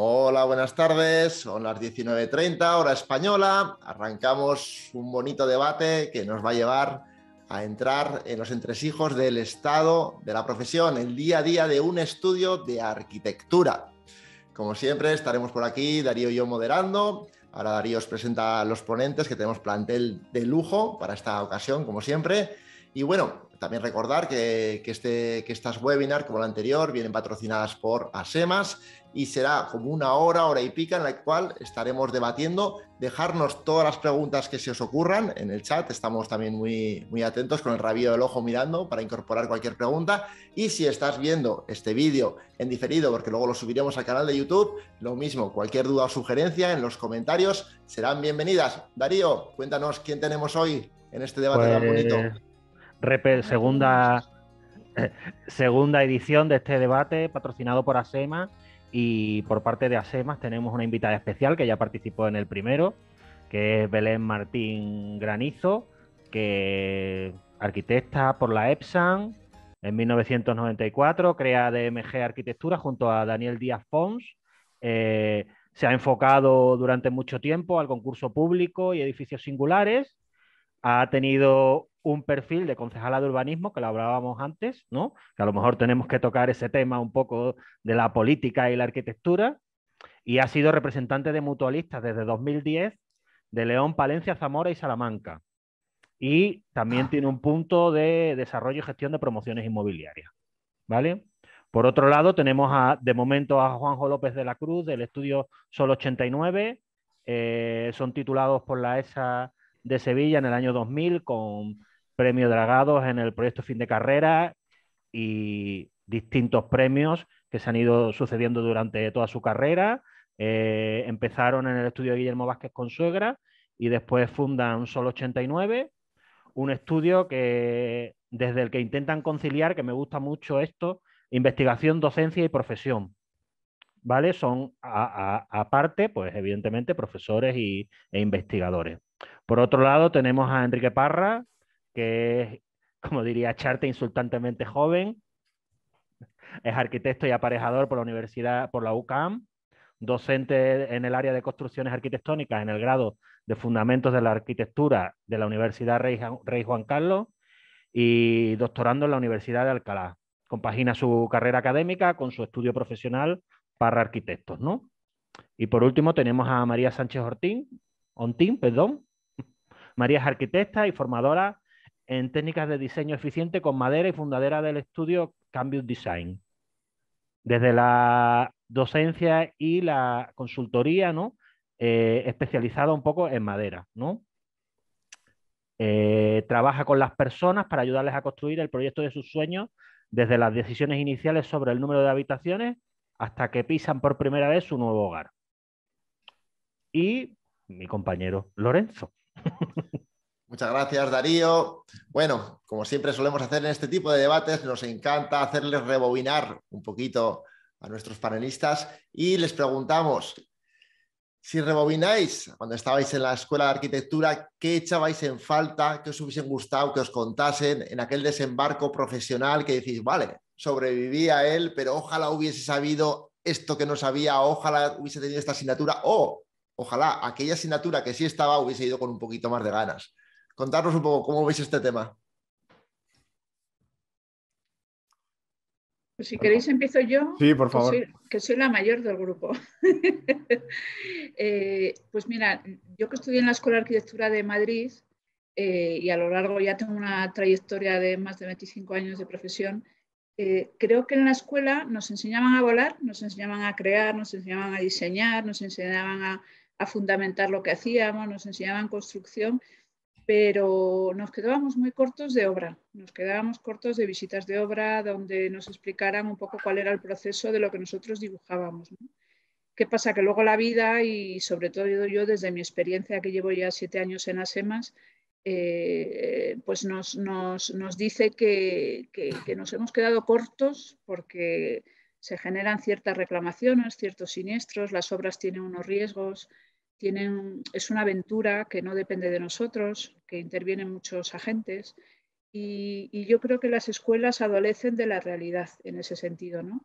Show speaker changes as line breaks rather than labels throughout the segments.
Hola, buenas tardes. Son las 19.30, hora española. Arrancamos un bonito debate que nos va a llevar a entrar en los entresijos del estado de la profesión, el día a día de un estudio de arquitectura. Como siempre, estaremos por aquí, Darío y yo moderando. Ahora Darío os presenta a los ponentes que tenemos plantel de lujo para esta ocasión, como siempre. Y bueno, también recordar que, este, que estas webinars, como la anterior, vienen patrocinadas por ASEMAS y será como una hora, hora y pica en la cual estaremos debatiendo. Dejarnos todas las preguntas que se os ocurran en el chat. Estamos también muy, muy atentos con el rabillo del ojo mirando para incorporar cualquier pregunta. Y si estás viendo este vídeo en diferido, porque luego lo subiremos al canal de YouTube, lo mismo, cualquier duda o sugerencia en los comentarios serán bienvenidas. Darío, cuéntanos quién tenemos hoy en este debate tan bonito. Pues
segunda, segunda edición de este debate patrocinado por ASEMA y por parte de ASEMA tenemos una invitada especial que ya participó en el primero, que es Belén Martín Granizo, que arquitecta por la EPSAN en 1994, crea DMG Arquitectura junto a Daniel Díaz Pons. Eh, se ha enfocado durante mucho tiempo al concurso público y edificios singulares. Ha tenido un perfil de concejala de urbanismo, que lo hablábamos antes, ¿no? Que a lo mejor tenemos que tocar ese tema un poco de la política y la arquitectura, y ha sido representante de mutualistas desde 2010 de León, Palencia, Zamora y Salamanca. Y también ah. tiene un punto de desarrollo y gestión de promociones inmobiliarias, ¿vale? Por otro lado, tenemos a, de momento a Juanjo López de la Cruz del estudio Sol 89, eh, son titulados por la ESA de Sevilla en el año 2000 con premios Dragados en el proyecto Fin de Carrera y distintos premios que se han ido sucediendo durante toda su carrera. Eh, empezaron en el estudio Guillermo Vázquez con Suegra y después fundan Sol 89, un estudio que desde el que intentan conciliar, que me gusta mucho esto, investigación, docencia y profesión. ¿Vale? Son aparte, pues evidentemente, profesores e investigadores. Por otro lado, tenemos a Enrique Parra, que es, como diría Charte, insultantemente joven. Es arquitecto y aparejador por la Universidad, por la UCAM, docente en el área de construcciones arquitectónicas en el grado de Fundamentos de la Arquitectura de la Universidad Rey, Juan Carlos y doctorando en la Universidad de Alcalá. Compagina su carrera académica con su estudio profesional para arquitectos, Y por último tenemos a María Sánchez Ortín, Ontín, perdón. María es arquitecta y formadora en técnicas de diseño eficiente con madera y fundadera del estudio cambio Design. Desde la docencia y la consultoría, ¿no? Eh, especializada un poco en madera, ¿no? Eh, trabaja con las personas para ayudarles a construir el proyecto de sus sueños, desde las decisiones iniciales sobre el número de habitaciones hasta que pisan por primera vez su nuevo hogar. Y mi compañero Lorenzo.
Muchas gracias, Darío. Bueno, como siempre solemos hacer en este tipo de debates, nos encanta hacerles rebobinar un poquito a nuestros panelistas y les preguntamos, si rebobináis cuando estabais en la escuela de arquitectura, ¿qué echabais en falta? ¿Qué os hubiesen gustado que os contasen en aquel desembarco profesional que decís, vale, sobrevivía él, pero ojalá hubiese sabido esto que no sabía, ojalá hubiese tenido esta asignatura o ojalá aquella asignatura que sí estaba hubiese ido con un poquito más de ganas contarnos un poco cómo veis este tema.
Pues si queréis empiezo yo. Sí, por favor. Que soy, la mayor del grupo. Eh, pues mira, yo que estudié en la Escuela de Arquitectura de Madrid eh, y a lo largo ya tengo una trayectoria de más de 25 años de profesión, eh, creo que en la escuela nos enseñaban a volar, nos enseñaban a crear, nos enseñaban a diseñar, nos enseñaban a fundamentar lo que hacíamos, nos enseñaban construcción, pero nos quedábamos muy cortos de obra, nos quedábamos cortos de visitas de obra donde nos explicaran un poco cuál era el proceso de lo que nosotros dibujábamos. ¿Qué pasa? Que luego la vida y sobre todo yo desde mi experiencia que llevo ya siete años en ASEMAS, eh, pues nos, dice que, nos hemos quedado cortos porque se generan ciertas reclamaciones, ciertos siniestros, las obras tienen unos riesgos, es una aventura que no depende de nosotros, que intervienen muchos agentes y, yo creo que las escuelas adolecen de la realidad en ese sentido, ¿no?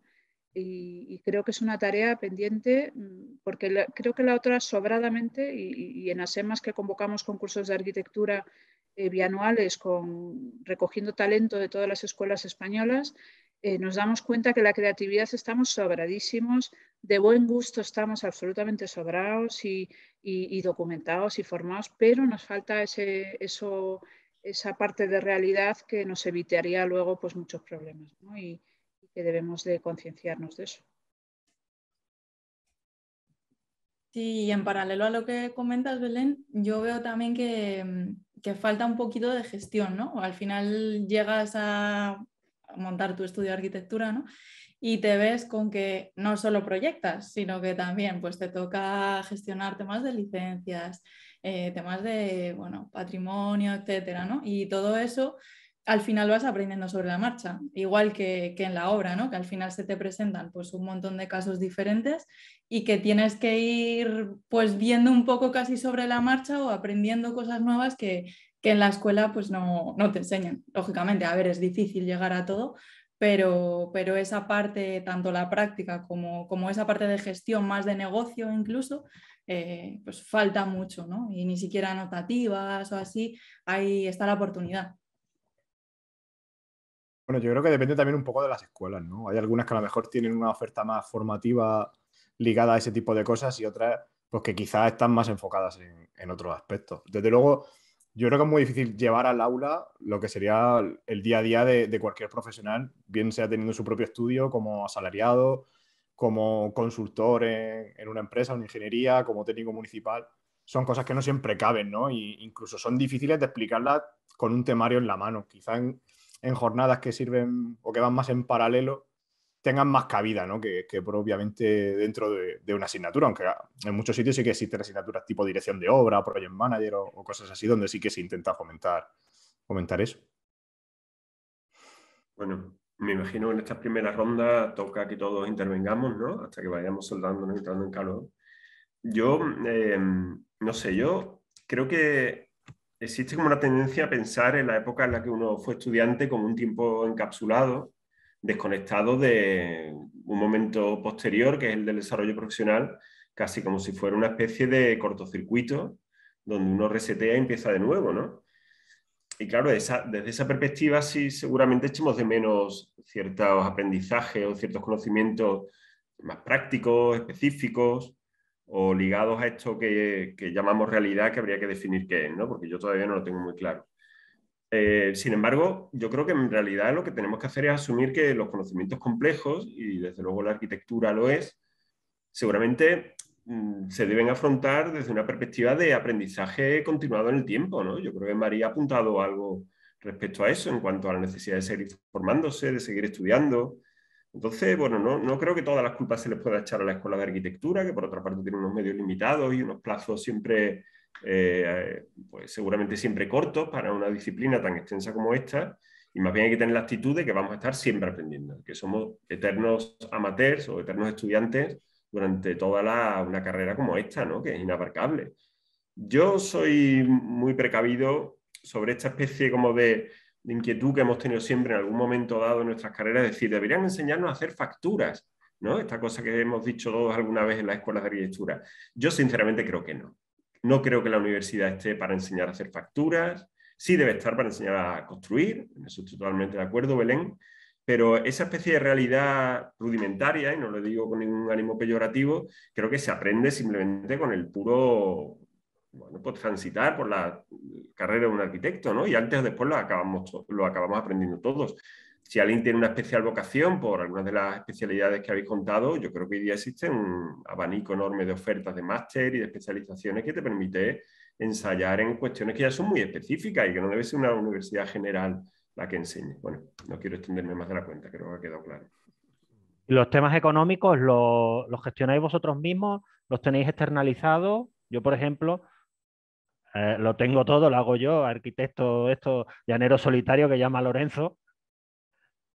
Y, creo que es una tarea pendiente mm, porque creo que la otra sobradamente y, en en ASEMAS que convocamos concursos de arquitectura eh, bianuales con, recogiendo talento de todas las escuelas españolas, eh, nos damos cuenta que la creatividad estamos sobradísimos de buen gusto estamos absolutamente sobrados y, documentados y formados, pero nos falta esa parte de realidad que nos evitaría luego pues, muchos problemas y, que debemos de concienciarnos de eso.
y en paralelo a lo que comentas, Belén, yo veo también que, falta un poquito de gestión, ¿no? Al final llegas a montar tu estudio de arquitectura, ¿no? y te ves con que no solo proyectas, sino que también pues, te toca gestionar temas de licencias, eh, temas de patrimonio, etcétera, Y todo eso al final vas aprendiendo sobre la marcha, igual que, que, en la obra, ¿no? Que al final se te presentan pues, un montón de casos diferentes y que tienes que ir pues viendo un poco casi sobre la marcha o aprendiendo cosas nuevas que, que en la escuela pues no, no te enseñan, lógicamente. A ver, es difícil llegar a todo, pero, esa parte, tanto la práctica como, esa parte de gestión más de negocio incluso, eh, pues falta mucho, ¿no? Y ni siquiera anotativas o así, ahí está la oportunidad.
Bueno, yo creo que depende también un poco de las escuelas, ¿no? Hay algunas que a lo mejor tienen una oferta más formativa ligada a ese tipo de cosas y otras, pues que quizás están más enfocadas en, en otros aspectos. Desde luego, yo creo que es muy difícil llevar al aula lo que sería el día a día de, cualquier profesional, bien sea teniendo su propio estudio como asalariado, como consultor en, una empresa, en ingeniería, como técnico municipal. Son cosas que no siempre caben, ¿no? Y incluso son difíciles de explicarlas con un temario en la mano. Quizá en jornadas que sirven o que van más en paralelo, tengan más cabida, ¿no? Que, que propiamente dentro de, una asignatura, aunque en muchos sitios sí que existen asignaturas tipo dirección de obra, project manager o, cosas así, donde sí que se intenta fomentar, fomentar eso. Bueno,
me imagino que en estas primeras rondas toca que todos intervengamos, ¿no? Hasta que vayamos soldándonos, entrando en calor. Yo, em, no sé, yo creo que existe como una tendencia a pensar en la época en la que uno fue estudiante como un tiempo encapsulado desconectado de un momento posterior, que es el del desarrollo profesional, casi como si fuera una especie de cortocircuito donde uno resetea y empieza de nuevo, ¿no? Y claro, desde esa perspectiva sí seguramente echemos de menos ciertos aprendizajes o ciertos conocimientos más prácticos, específicos o ligados a esto que, llamamos realidad que habría que definir qué es, ¿no? Porque yo todavía no lo tengo muy claro. Eh, sin embargo, yo creo que en realidad lo que tenemos que hacer es asumir que los conocimientos complejos, y desde luego la arquitectura lo es, seguramente mm, se deben afrontar desde una perspectiva de aprendizaje continuado en el tiempo. ¿no? Yo creo que María ha apuntado algo respecto a eso en cuanto a la necesidad de seguir formándose, de seguir estudiando. Entonces, bueno, no, no creo que todas las culpas se les pueda echar a la escuela de arquitectura, que por otra parte tiene unos medios limitados y unos plazos siempre eh, pues seguramente siempre cortos para una disciplina tan extensa como esta, y más bien hay que tener la actitud de que vamos a estar siempre aprendiendo, que somos eternos amateurs o eternos estudiantes durante toda una carrera como esta, que es inabarcable. Yo soy muy precavido sobre esta especie como de, inquietud que hemos tenido siempre en algún momento dado en nuestras carreras, es decir, deberían enseñarnos a hacer facturas, ¿no? Esta cosa que hemos dicho todos alguna vez en las escuelas de arquitectura. Yo sinceramente creo que no. No creo que la universidad esté para enseñar a hacer facturas. Sí debe estar para enseñar a construir, en eso estoy totalmente de acuerdo, Belén, pero esa especie de realidad rudimentaria, y no lo digo con ningún ánimo peyorativo, creo que se aprende simplemente con el puro bueno, pues, transitar por la carrera de un arquitecto, ¿no? Y antes o después lo acabamos, lo acabamos aprendiendo todos si alguien tiene una especial vocación por algunas de las especialidades que habéis contado, yo creo que hoy día existe un abanico enorme de ofertas de máster y de especializaciones que te permite ensayar en cuestiones que ya son muy específicas y que no debe ser una universidad general la que enseñe. Bueno, no quiero extenderme más de la cuenta, creo que ha quedado claro.
¿Los temas económicos los, gestionáis vosotros mismos? ¿Los tenéis externalizados? Yo, por ejemplo, eh, lo tengo todo, lo hago yo, arquitecto, esto, llanero solitario que llama Lorenzo,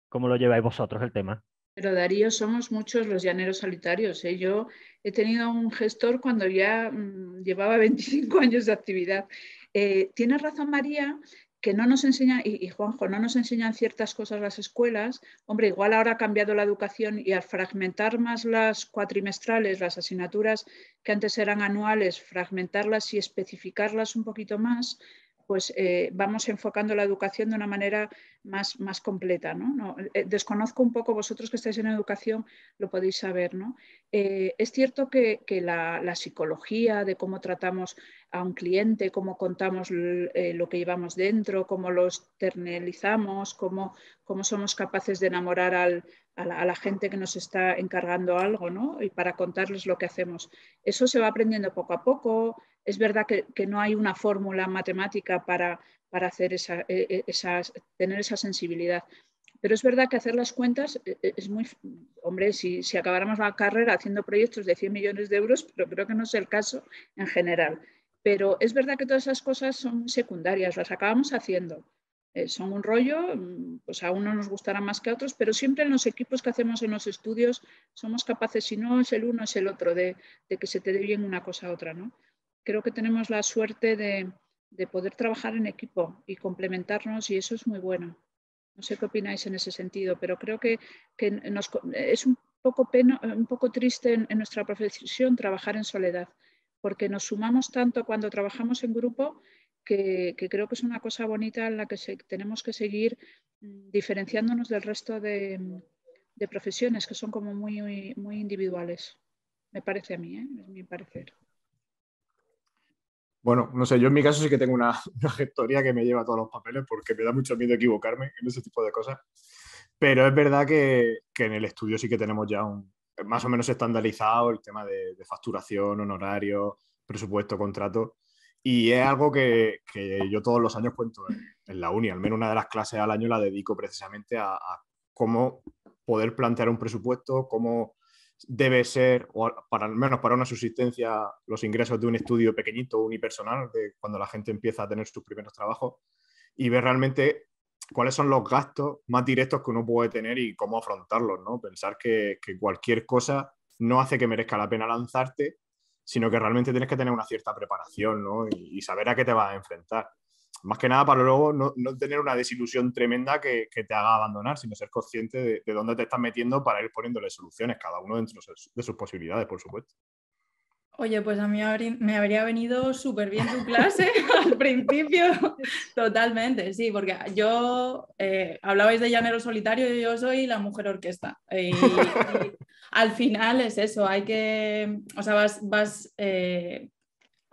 ¿Cómo lo lleváis vosotros el tema?
Pero Darío, somos muchos los llaneros solitarios. ¿eh? Yo he tenido un gestor cuando ya mm, llevaba 25 años de actividad. Eh, Tienes razón, María, que no nos enseñan, y, Juanjo, no nos enseñan ciertas cosas las escuelas. Hombre, igual ahora ha cambiado la educación y al fragmentar más las cuatrimestrales, las asignaturas que antes eran anuales, fragmentarlas y especificarlas un poquito más, pues eh, vamos enfocando la educación de una manera más, más completa. ¿no? Eh, desconozco un poco, vosotros que estáis en educación lo podéis saber. ¿no? Eh, es cierto que, que la, psicología de cómo tratamos a un cliente, cómo contamos lo que llevamos dentro, cómo lo externalizamos, cómo, cómo somos capaces de enamorar al, a la, gente que nos está encargando algo, ¿no? Y para contarles lo que hacemos. Eso se va aprendiendo poco a poco, es verdad que, no hay una fórmula matemática para, para hacer e, e, esa, tener esa sensibilidad. Pero es verdad que hacer las cuentas e, es muy... Hombre, si, acabáramos la carrera haciendo proyectos de 100 millones de euros, pero creo que no es el caso en general. Pero es verdad que todas esas cosas son secundarias, las acabamos haciendo. Eh, son un rollo, mm, pues a unos nos gustará más que a otros, pero siempre en los equipos que hacemos en los estudios somos capaces, si no es el uno, es el otro, de, de que se te dé bien una cosa a otra, ¿no? creo que tenemos la suerte de, poder trabajar en equipo y complementarnos y eso es muy bueno. No sé qué opináis en ese sentido, pero creo que, es un poco, un poco triste en, nuestra profesión trabajar en soledad, porque nos sumamos tanto cuando trabajamos en grupo que, creo que es una cosa bonita en la que tenemos que seguir mm, diferenciándonos del resto de, profesiones que son como muy, individuales. Me parece a mí, ¿eh? es mi parecer.
Bueno, no sé, yo en mi caso sí que tengo una, una gestoría que me lleva todos los papeles porque me da mucho miedo equivocarme en ese tipo de cosas. Pero es verdad que, en el estudio sí que tenemos ya más o menos estandarizado el tema de, facturación, honorario, presupuesto, contrato. Y es algo que, yo todos los años cuento en, la uni. Al menos una de las clases al año la dedico precisamente a cómo poder plantear un presupuesto, cómo debe ser, o para, al menos para una subsistencia, los ingresos de un estudio pequeñito, unipersonal, de cuando la gente empieza a tener sus primeros trabajos, y ver realmente cuáles son los gastos más directos que uno puede tener y cómo afrontarlos, ¿no? Pensar que, cualquier cosa no hace que merezca la pena lanzarte, sino que realmente tienes que tener una cierta preparación, ¿no? Y, y saber a qué te vas a enfrentar más que nada para luego no, tener una desilusión tremenda que, te haga abandonar, sino ser consciente de, dónde te estás metiendo para ir poniéndole soluciones, cada uno dentro de sus posibilidades, por supuesto.
Oye, pues a mí me habría venido súper bien tu clase al principio, totalmente, sí, porque yo, eh, hablabais de llanero solitario y yo soy la mujer orquesta. al final es eso, hay que, o sea, vas, vas eh,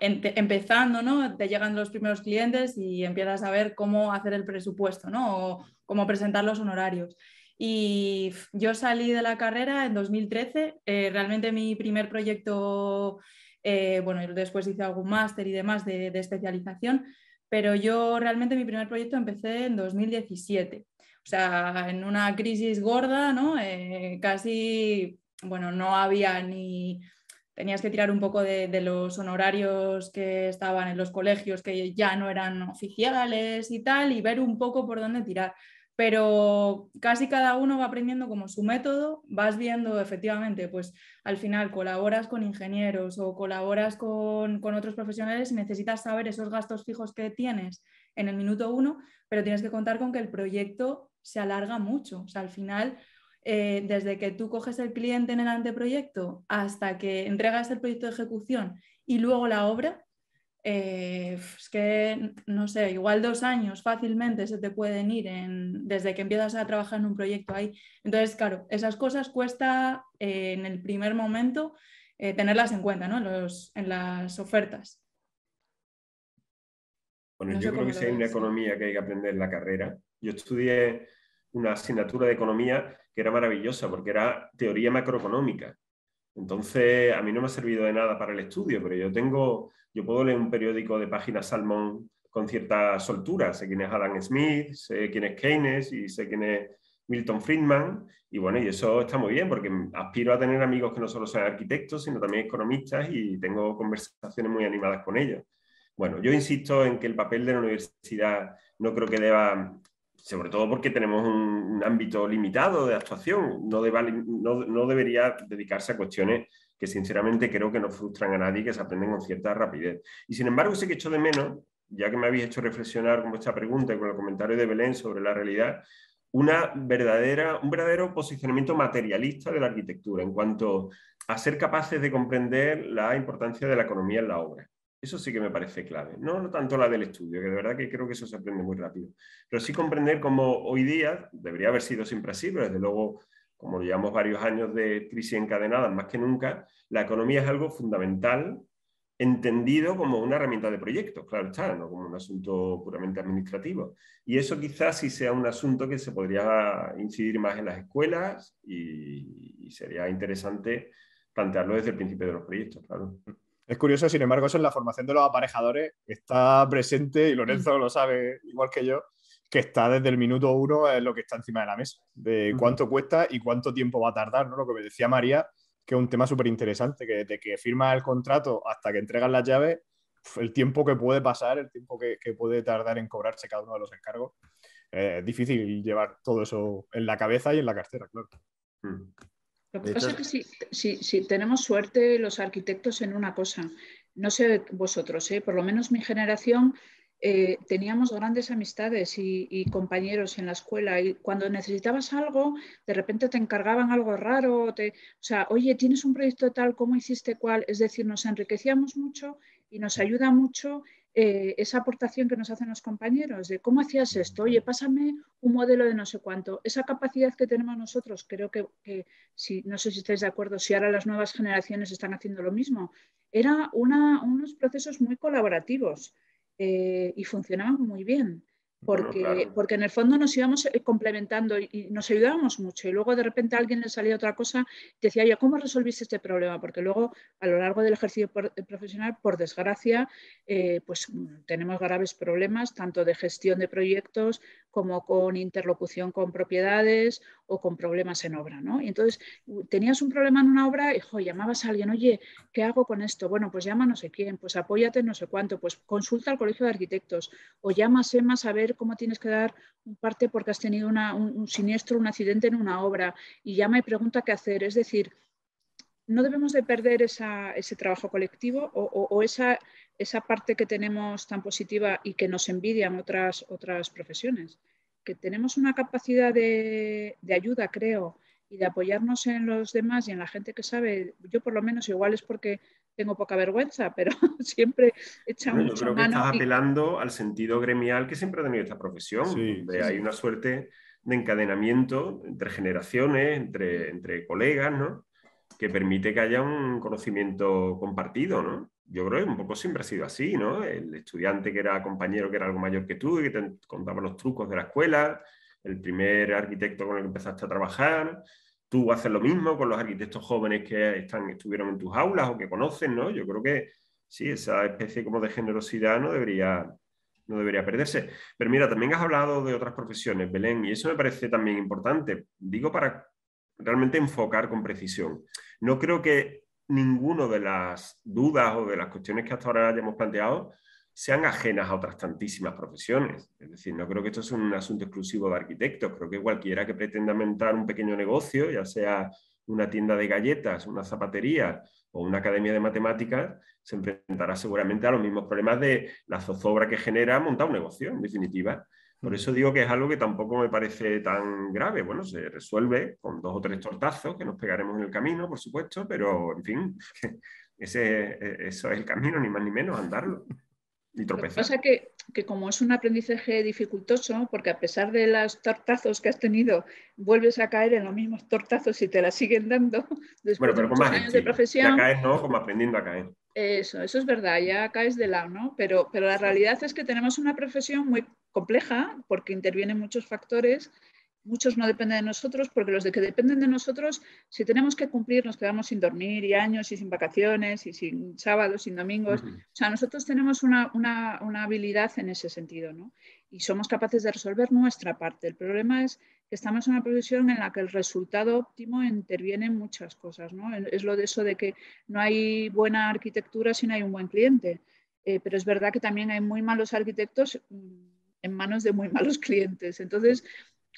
empezando, ¿no? Te llegan los primeros clientes y empiezas a ver cómo hacer el presupuesto, ¿no? O cómo presentar los honorarios. Y yo salí de la carrera en 2013. Eh, realmente mi primer proyecto, eh, bueno, después hice algún máster y demás de, especialización, pero yo realmente mi primer proyecto empecé en 2017. O sea, en una crisis gorda, ¿no? Eh, casi, bueno, no había ni tenías que tirar un poco de, los honorarios que estaban en los colegios que ya no eran oficiales y tal, y ver un poco por dónde tirar. Pero casi cada uno va aprendiendo como su método, vas viendo efectivamente, pues al final colaboras con ingenieros o colaboras con, con otros profesionales y necesitas saber esos gastos fijos que tienes en el minuto uno, pero tienes que contar con que el proyecto se alarga mucho. O sea, al final eh, desde que tú coges el cliente en el anteproyecto hasta que entregas el proyecto de ejecución y luego la obra, eh, es que, no sé, igual dos años fácilmente se te pueden ir desde que empiezas a trabajar en un proyecto ahí. Entonces, claro, esas cosas cuesta eh, en el primer momento tenerlas en cuenta, ¿no? en las ofertas.
Bueno, yo
creo que si hay una economía que hay que aprender en la carrera. Yo estudié una asignatura de economía que era maravillosa porque era teoría macroeconómica. Entonces, a mí no me ha servido de nada para el estudio, pero yo tengo, yo puedo leer un periódico de Página salmón con cierta soltura. Sé quién es Adam Smith, sé quién es Keynes y sé quién es Milton Friedman. Y bueno, y eso está muy bien porque aspiro a tener amigos que no solo sean arquitectos, sino también economistas y tengo conversaciones muy animadas con ellos. Bueno, yo insisto en que el papel de la universidad no creo que deba sobre todo porque tenemos un, ámbito limitado de actuación, no, debería dedicarse a cuestiones que sinceramente creo que no frustran a nadie que se aprenden con cierta rapidez. Y sin embargo, sé que echo de menos, ya que me habéis hecho reflexionar con vuestra pregunta y con el comentario de Belén sobre la realidad, una verdadera, un verdadero posicionamiento materialista de la arquitectura en cuanto a ser capaces de comprender la importancia de la economía en la obra. Eso sí que me parece clave. No, tanto la del estudio, que de verdad que creo que eso se aprende muy rápido. Pero sí comprender cómo hoy día, debería haber sido siempre así, pero desde luego, como llevamos varios años de crisis encadenada, más que nunca, la economía es algo fundamental, entendido como una herramienta de proyectos, claro está, no como un asunto puramente administrativo. Y eso quizás sí sea un asunto que se podría incidir más en las escuelas y sería interesante plantearlo desde el principio de los proyectos,
claro. Es curioso, sin embargo, eso en la formación de los aparejadores está presente, y Lorenzo mm. lo sabe igual que yo, que está desde el minuto uno en lo que está encima de la mesa, de cuánto cuesta y cuánto tiempo va a tardar, ¿no? Lo que me decía María, que es un tema súper interesante, que desde que firma el contrato hasta que entregan las llaves, el tiempo que puede pasar, el tiempo que, puede tardar en cobrarse cada uno de los encargos, eh, es difícil llevar todo eso en la cabeza y en la cartera, claro. Mm. Lo que pasa es
que si, tenemos suerte los arquitectos en una cosa, no sé vosotros, ¿eh? por lo menos mi generación eh, teníamos grandes amistades y, compañeros en la escuela y cuando necesitabas algo, de repente te encargaban algo raro, te, o sea, oye, tienes un proyecto tal, ¿cómo hiciste cuál? Es decir, nos enriquecíamos mucho y nos ayuda mucho eh, esa aportación que nos hacen los compañeros de cómo hacías esto, oye, pásame un modelo de no sé cuánto. Esa capacidad que tenemos nosotros, creo que, que si, no sé si estáis de acuerdo, si ahora las nuevas generaciones están haciendo lo mismo, era unos procesos muy colaborativos eh, y funcionaban muy bien porque, porque en el fondo nos íbamos eh, complementando y nos ayudábamos mucho. Y luego de repente a alguien le salía otra cosa y decía ¿cómo resolviste este problema? Porque luego a lo largo del ejercicio eh, profesional, por desgracia, eh, pues mm, tenemos graves problemas tanto de gestión de proyectos como con interlocución con propiedades o con problemas en obra. ¿no? Y entonces, tenías un problema en una obra y llamabas a alguien, oye, ¿qué hago con esto? Bueno, pues llama no sé quién, pues apóyate no sé cuánto, pues consulta al Colegio de Arquitectos o llama a SEMA a saber cómo tienes que dar parte porque has tenido una, un, un, siniestro, un accidente en una obra y llama y pregunta qué hacer. Es decir, no debemos de perder ese trabajo colectivo o, esa, esa, parte que tenemos tan positiva y que nos envidian otras, otras profesiones, que tenemos una capacidad de, ayuda, creo, y de apoyarnos en los demás y en la gente que sabe. Yo por lo menos igual es porque tengo poca vergüenza, pero siempre echamos creo que estás
apelando al sentido gremial que siempre ha tenido esta profesión, hay una suerte de encadenamiento entre generaciones, entre, entre colegas, ¿no? que permite que haya un conocimiento compartido, ¿no? Yo creo que un poco siempre ha sido así, ¿no? El estudiante que era compañero, que era algo mayor que tú y que te contaba los trucos de la escuela, el primer arquitecto con el que empezaste a trabajar, tú haces lo mismo con los arquitectos jóvenes que están, estuvieron en tus aulas o que conocen, ¿no? Yo creo que sí, esa especie como de generosidad no debería, no debería perderse. Pero mira, también has hablado de otras profesiones, Belén, y eso me parece también importante. Digo para realmente enfocar con precisión. No creo que ninguno de las dudas o de las cuestiones que hasta ahora hayamos planteado sean ajenas a otras tantísimas profesiones. Es decir, no creo que esto sea un asunto exclusivo de arquitectos. Creo que cualquiera que pretenda montar un pequeño negocio, ya sea una tienda de galletas, una zapatería o una academia de matemáticas, se enfrentará seguramente a los mismos problemas de la zozobra que genera montar un negocio, en definitiva. Por eso digo que es algo que tampoco me parece tan grave. Bueno, se resuelve con dos o tres tortazos que nos pegaremos en el camino, por supuesto, pero en fin, ese, e, eso es el camino, ni más ni menos, andarlo. Y tropezar. Lo que pasa
es que, como es un aprendizaje dificultoso, porque a pesar de los tortazos que has tenido, vuelves a caer en los mismos tortazos y te la siguen dando después bueno, pero de más años de profesión. Ya caes,
¿no? Como aprendiendo a caer.
Eso, eso es verdad, ya caes de lado, ¿no? Pero, pero la realidad es que tenemos una profesión muy compleja porque intervienen muchos factores, muchos no dependen de nosotros, porque los de que dependen de nosotros, si tenemos que cumplir, nos quedamos sin dormir y años y sin vacaciones y sin sábados, sin domingos. O sea, nosotros tenemos una, una, una, habilidad en ese sentido, ¿no? Y somos capaces de resolver nuestra parte. El problema es que estamos en una profesión en la que el resultado óptimo interviene en muchas cosas, ¿no? Es lo de eso de que no hay buena arquitectura si no hay un buen cliente. Eh, pero es verdad que también hay muy malos arquitectos mm, en manos de muy malos clientes. Entonces,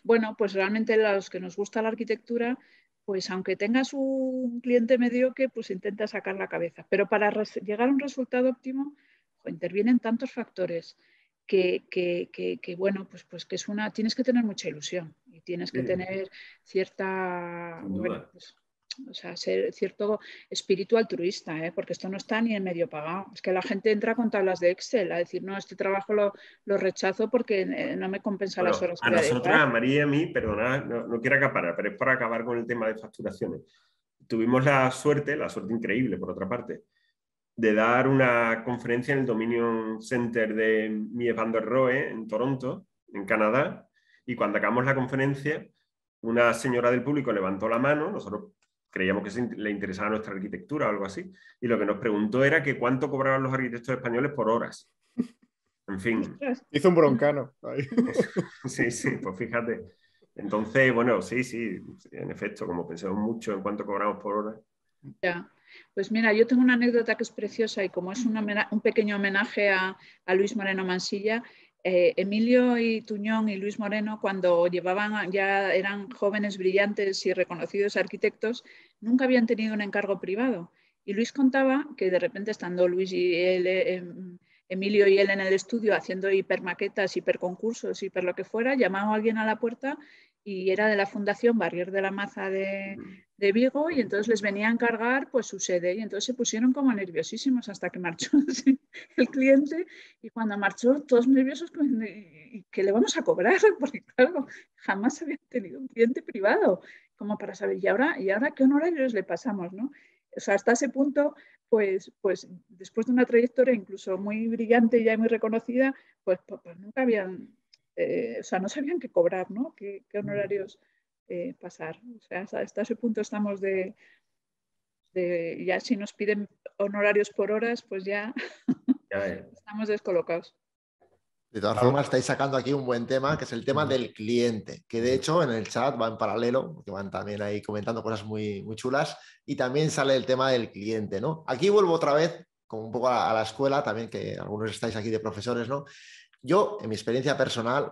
bueno, pues realmente los que nos gusta la arquitectura, pues aunque tengas un cliente que, pues intenta sacar la cabeza. Pero para llegar a un resultado óptimo, intervienen tantos factores que, bueno, pues, pues, que es una, tienes que tener mucha ilusión y tienes que tener cierta, o sea, ser cierto espíritu altruista, ¿eh? porque esto no está ni en medio pagado. Es que la gente entra con tablas de Excel a decir, no, este trabajo lo, rechazo porque eh, no me compensa las horas. A nosotros, ¿eh? a
María y a mí, perdonad no, no quiero acaparar, pero es para acabar con el tema de facturaciones. Tuvimos la suerte, la suerte increíble por otra parte, de dar una conferencia en el Dominion Center de Mies van der Rohe en Toronto, en Canadá, y cuando acabamos la conferencia, una señora del público levantó la mano, nosotros creíamos que le interesaba nuestra arquitectura o algo así, y lo que nos preguntó era que cuánto cobraban los arquitectos españoles por horas. En fin.
Hizo
un broncano.
Sí, sí, pues fíjate. Entonces, bueno, sí, sí, en efecto, como pensamos mucho en cuánto cobramos por hora.
Ya. Pues mira, yo tengo una anécdota que es preciosa y como es un, un pequeño homenaje a, a Luis Moreno Mansilla, eh, Emilio y Tuñón y Luis Moreno, cuando llevaban, ya eran jóvenes brillantes y reconocidos arquitectos, nunca habían tenido un encargo privado. Y Luis contaba que de repente estando Luis y él, eh, em, Emilio y él en el estudio haciendo hipermaquetas, hiperconcursos, hiper lo que fuera, llamaba a alguien a la puerta y era de la Fundación Barrier de la Maza de, Vigo y entonces les venía a encargar pues su sede y entonces se pusieron como nerviosísimos hasta que marchó el cliente y cuando marchó todos nerviosos y que le vamos a cobrar porque claro jamás habían tenido un cliente privado como para saber y ahora y ahora qué honorarios le pasamos no o sea hasta ese punto pues, pues después de una trayectoria incluso muy brillante y ya muy reconocida pues, pues, pues nunca habían eh, o sea, no sabían qué cobrar, ¿no? ¿Qué, honorarios eh, pasar? O sea, hasta, ese punto estamos de, ya si nos piden honorarios por horas, pues ya,
estamos
descolocados.
De todas formas, estáis sacando aquí un buen tema, que es el tema del cliente, que de hecho en el chat va en paralelo, que van también ahí comentando cosas muy, muy chulas, y también sale el tema del cliente, ¿no? Aquí vuelvo otra vez, como un poco a la escuela, también que algunos estáis aquí de profesores, ¿no? Yo, en mi experiencia personal,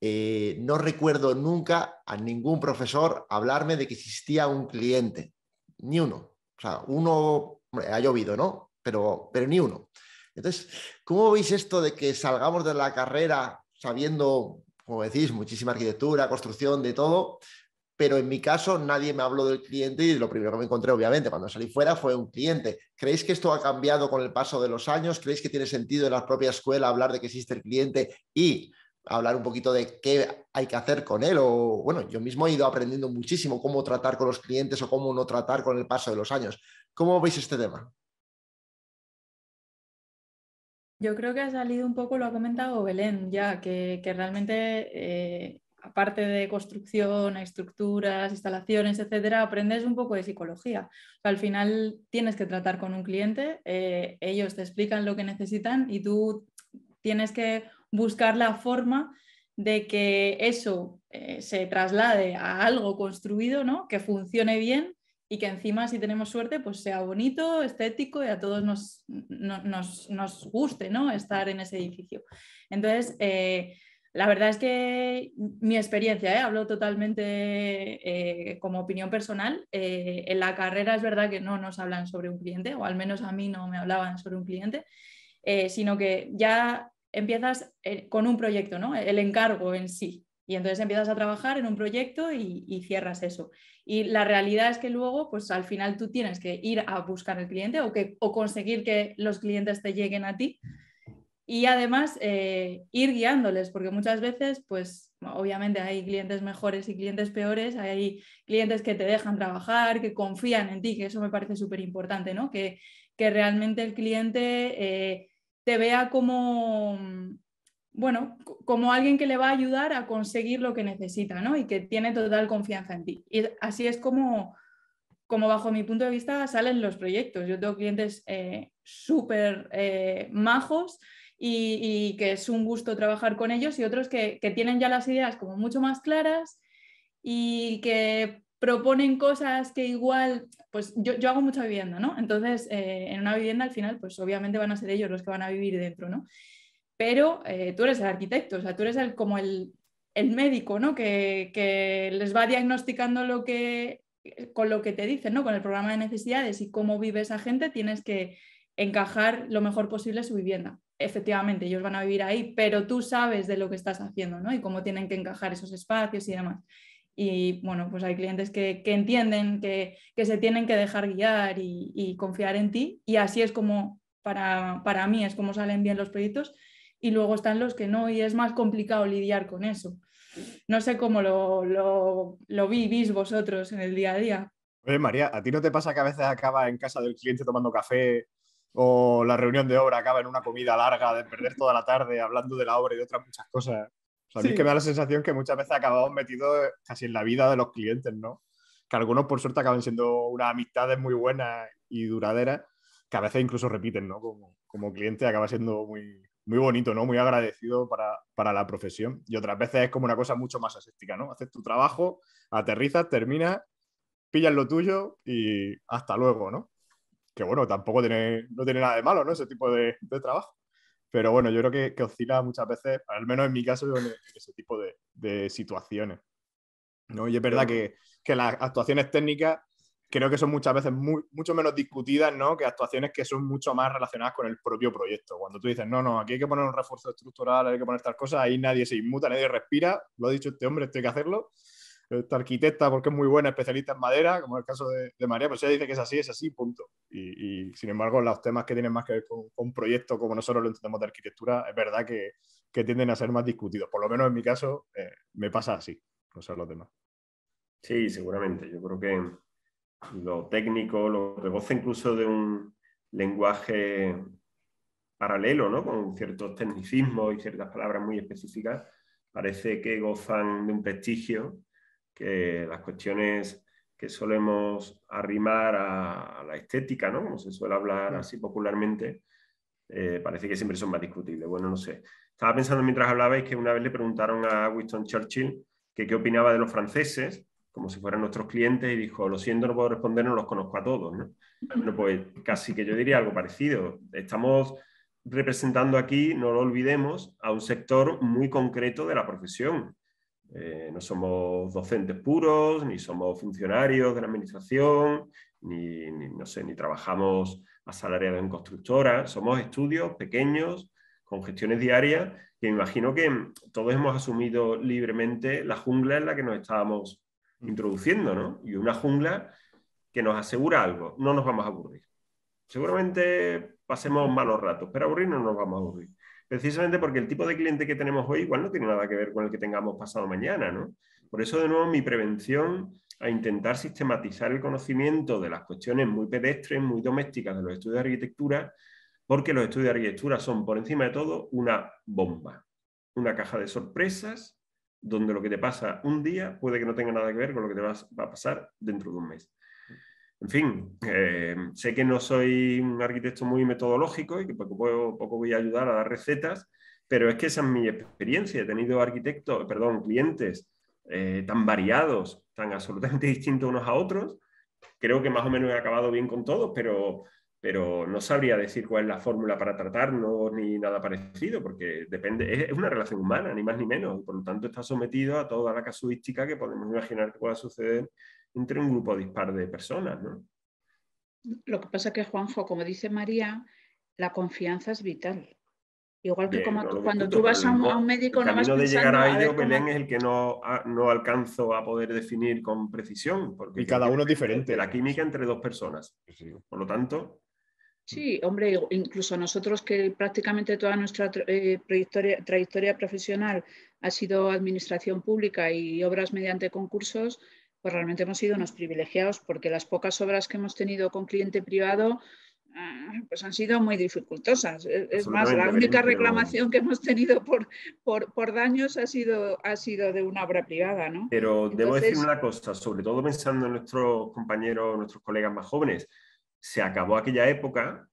eh, no recuerdo nunca a ningún profesor hablarme de que existía un cliente, ni uno. O sea, uno ha llovido, ¿no? Pero, pero ni uno. Entonces, ¿cómo veis esto de que salgamos de la carrera sabiendo, como decís, muchísima arquitectura, construcción, de todo, pero en mi caso nadie me habló del cliente y lo primero que me encontré, obviamente, cuando salí fuera fue un cliente. ¿Creéis que esto ha cambiado con el paso de los años? ¿Creéis que tiene sentido en la propia escuela hablar de que existe el cliente y hablar un poquito de qué hay que hacer con él? O bueno, yo mismo he ido aprendiendo muchísimo cómo tratar con los clientes o cómo no tratar con el paso de los años. ¿Cómo veis este tema?
Yo creo que ha salido un poco, lo ha comentado Belén, ya que, realmente eh, aparte de construcción, estructuras, instalaciones, etcétera, aprendes un poco de psicología. al final tienes que tratar con un cliente, eh, ellos te explican lo que necesitan y tú tienes que buscar la forma de que eso eh, se traslade a algo construido, ¿no? Que funcione bien y que encima, si tenemos suerte, pues sea bonito, estético y a todos nos, nos, guste, ¿no? Estar en ese edificio. Entonces, eh, la verdad es que mi experiencia, ¿eh? hablo totalmente eh, como opinión personal, eh, en la carrera es verdad que no nos hablan sobre un cliente, o al menos a mí no me hablaban sobre un cliente, sino que ya empiezas con un proyecto, ¿no? el encargo en sí. Y entonces empiezas a trabajar en un proyecto y, cierras eso. Y la realidad es que luego, pues al final tú tienes que ir a buscar el cliente o, que, o conseguir que los clientes te lleguen a ti y además eh, ir guiándoles, porque muchas veces, pues obviamente hay clientes mejores y clientes peores, hay clientes que te dejan trabajar, que confían en ti, que eso me parece súper importante, ¿no? Que, realmente el cliente eh, te vea como, mm, bueno, como alguien que le va a ayudar a conseguir lo que necesita, ¿no? Y que tiene total confianza en ti. Y así es como, bajo mi punto de vista, salen los proyectos. Yo tengo clientes eh, súper majos y, que es un gusto trabajar con ellos y otros que, tienen ya las ideas como mucho más claras y que proponen cosas que igual, pues yo, hago mucha vivienda, ¿no? Entonces, eh, en una vivienda al final, pues obviamente van a ser ellos los que van a vivir dentro, ¿no? Pero eh, tú eres el arquitecto, o sea, tú eres el, como el, médico, ¿no? Que, que, les va diagnosticando lo que, con lo que te dicen, ¿no? Con el programa de necesidades y cómo vive esa gente, tienes que encajar lo mejor posible su vivienda efectivamente ellos van a vivir ahí, pero tú sabes de lo que estás haciendo ¿no? y cómo tienen que encajar esos espacios y demás. Y bueno, pues hay clientes que, entienden que, se tienen que dejar guiar y, confiar en ti y así es como, para, mí, es como salen bien los proyectos y luego están los que no y es más complicado lidiar con eso. No sé cómo lo, lo, lo vivís vosotros en el día a día.
María, ¿a ti no te pasa que a veces acaba en casa del cliente tomando café o la reunión de obra acaba en una comida larga de perder toda la tarde hablando de la obra y de otras muchas cosas. O a mí es que me da la sensación que muchas veces acabamos metidos casi en la vida de los clientes, ¿no? Que algunos, por suerte, acaban siendo unas amistades muy buenas y duraderas, que a veces incluso repiten, ¿no? Como, cliente acaba siendo muy, muy bonito, ¿no? Muy agradecido para, para, la profesión. Y otras veces es como una cosa mucho más aséptica, ¿no? Haces tu trabajo, aterrizas, terminas, pillas lo tuyo y hasta luego, ¿no? que bueno, tampoco tiene, no tiene nada de malo, ¿no? Ese tipo de, de trabajo. Pero bueno, yo creo que, que, oscila muchas veces, al menos en mi caso, en, ese tipo de, de, situaciones. ¿no? Y es verdad que, que, las actuaciones técnicas creo que son muchas veces mucho menos discutidas ¿no? que actuaciones que son mucho más relacionadas con el propio proyecto. Cuando tú dices, no, no, aquí hay que poner un refuerzo estructural, hay que poner tal cosa, ahí nadie se inmuta, nadie respira, lo ha dicho este hombre, esto hay que hacerlo, esta eh, arquitecta porque es muy buena especialista en madera, como es el caso de, María, pues ella dice que es así, es así, punto. Y, sin embargo, los temas que tienen más que ver con, un proyecto como nosotros lo entendemos de arquitectura, es verdad que, tienden a ser más discutidos. Por lo menos en mi caso, eh, me pasa así, no los demás. Sí,
seguramente. Yo creo que lo técnico, lo que goza incluso de un lenguaje paralelo, Con ciertos tecnicismos y ciertas palabras muy específicas, parece que gozan de un prestigio que las cuestiones que solemos arrimar a, la estética, ¿no? como se suele hablar mm. así popularmente, eh, parece que siempre son más discutibles. Bueno, no sé. Estaba pensando mientras hablabais que una vez le preguntaron a Winston Churchill que qué opinaba de los franceses, como si fueran nuestros clientes, y dijo, lo siento, no puedo responder, no los conozco a todos. ¿no? Bueno, pues casi que yo diría algo parecido. Estamos representando aquí, no lo olvidemos, a un sector muy concreto de la profesión. Eh, no somos docentes puros, ni somos funcionarios de la administración, ni, no sé, ni trabajamos asalariados en constructora Somos estudios pequeños, con gestiones diarias, que imagino que todos hemos asumido libremente la jungla en la que nos estábamos mm. introduciendo, ¿no? Y una jungla que nos asegura algo, no nos vamos a aburrir. Seguramente pasemos malos ratos, pero aburrir no nos vamos a aburrir precisamente porque el tipo de cliente que tenemos hoy igual no tiene nada que ver con el que tengamos pasado mañana, ¿no? Por eso, de nuevo, mi prevención a intentar sistematizar el conocimiento de las cuestiones muy pedestres, muy domésticas de los estudios de arquitectura, porque los estudios de arquitectura son, por encima de todo, una bomba, una caja de sorpresas, donde lo que te pasa un día puede que no tenga nada que ver con lo que te va a pasar dentro de un mes. En fin, eh, sé que no soy un arquitecto muy metodológico y que poco, poco voy a ayudar a dar recetas, pero es que esa es mi experiencia. He tenido arquitectos, perdón, clientes eh, tan variados, tan absolutamente distintos unos a otros. Creo que más o menos he acabado bien con todos, pero, pero no sabría decir cuál es la fórmula para tratarnos ni nada parecido, porque depende, es una relación humana, ni más ni menos, y por lo tanto está sometido a toda la casuística que podemos imaginar que pueda suceder entre un grupo dispar de personas, ¿no?
Lo que pasa es que, Juanjo, como dice María, la confianza es vital. Igual que cuando tú vas a un, médico... no camino de llegar a ello, es
el que no, alcanzo a poder definir con precisión. Porque y cada uno es diferente. La química entre dos personas. Por lo tanto... Sí,
hombre, incluso nosotros que prácticamente toda nuestra eh, trayectoria profesional ha sido administración pública y obras mediante concursos, pues realmente hemos sido unos privilegiados porque las pocas obras que hemos tenido con cliente privado ah, pues han sido muy dificultosas. Es más, la única reclamación que hemos tenido por, daños ha sido, ha sido de una obra privada. ¿no? Pero debo decir una
cosa, sobre todo pensando en nuestros compañeros, nuestros colegas más jóvenes, se acabó aquella época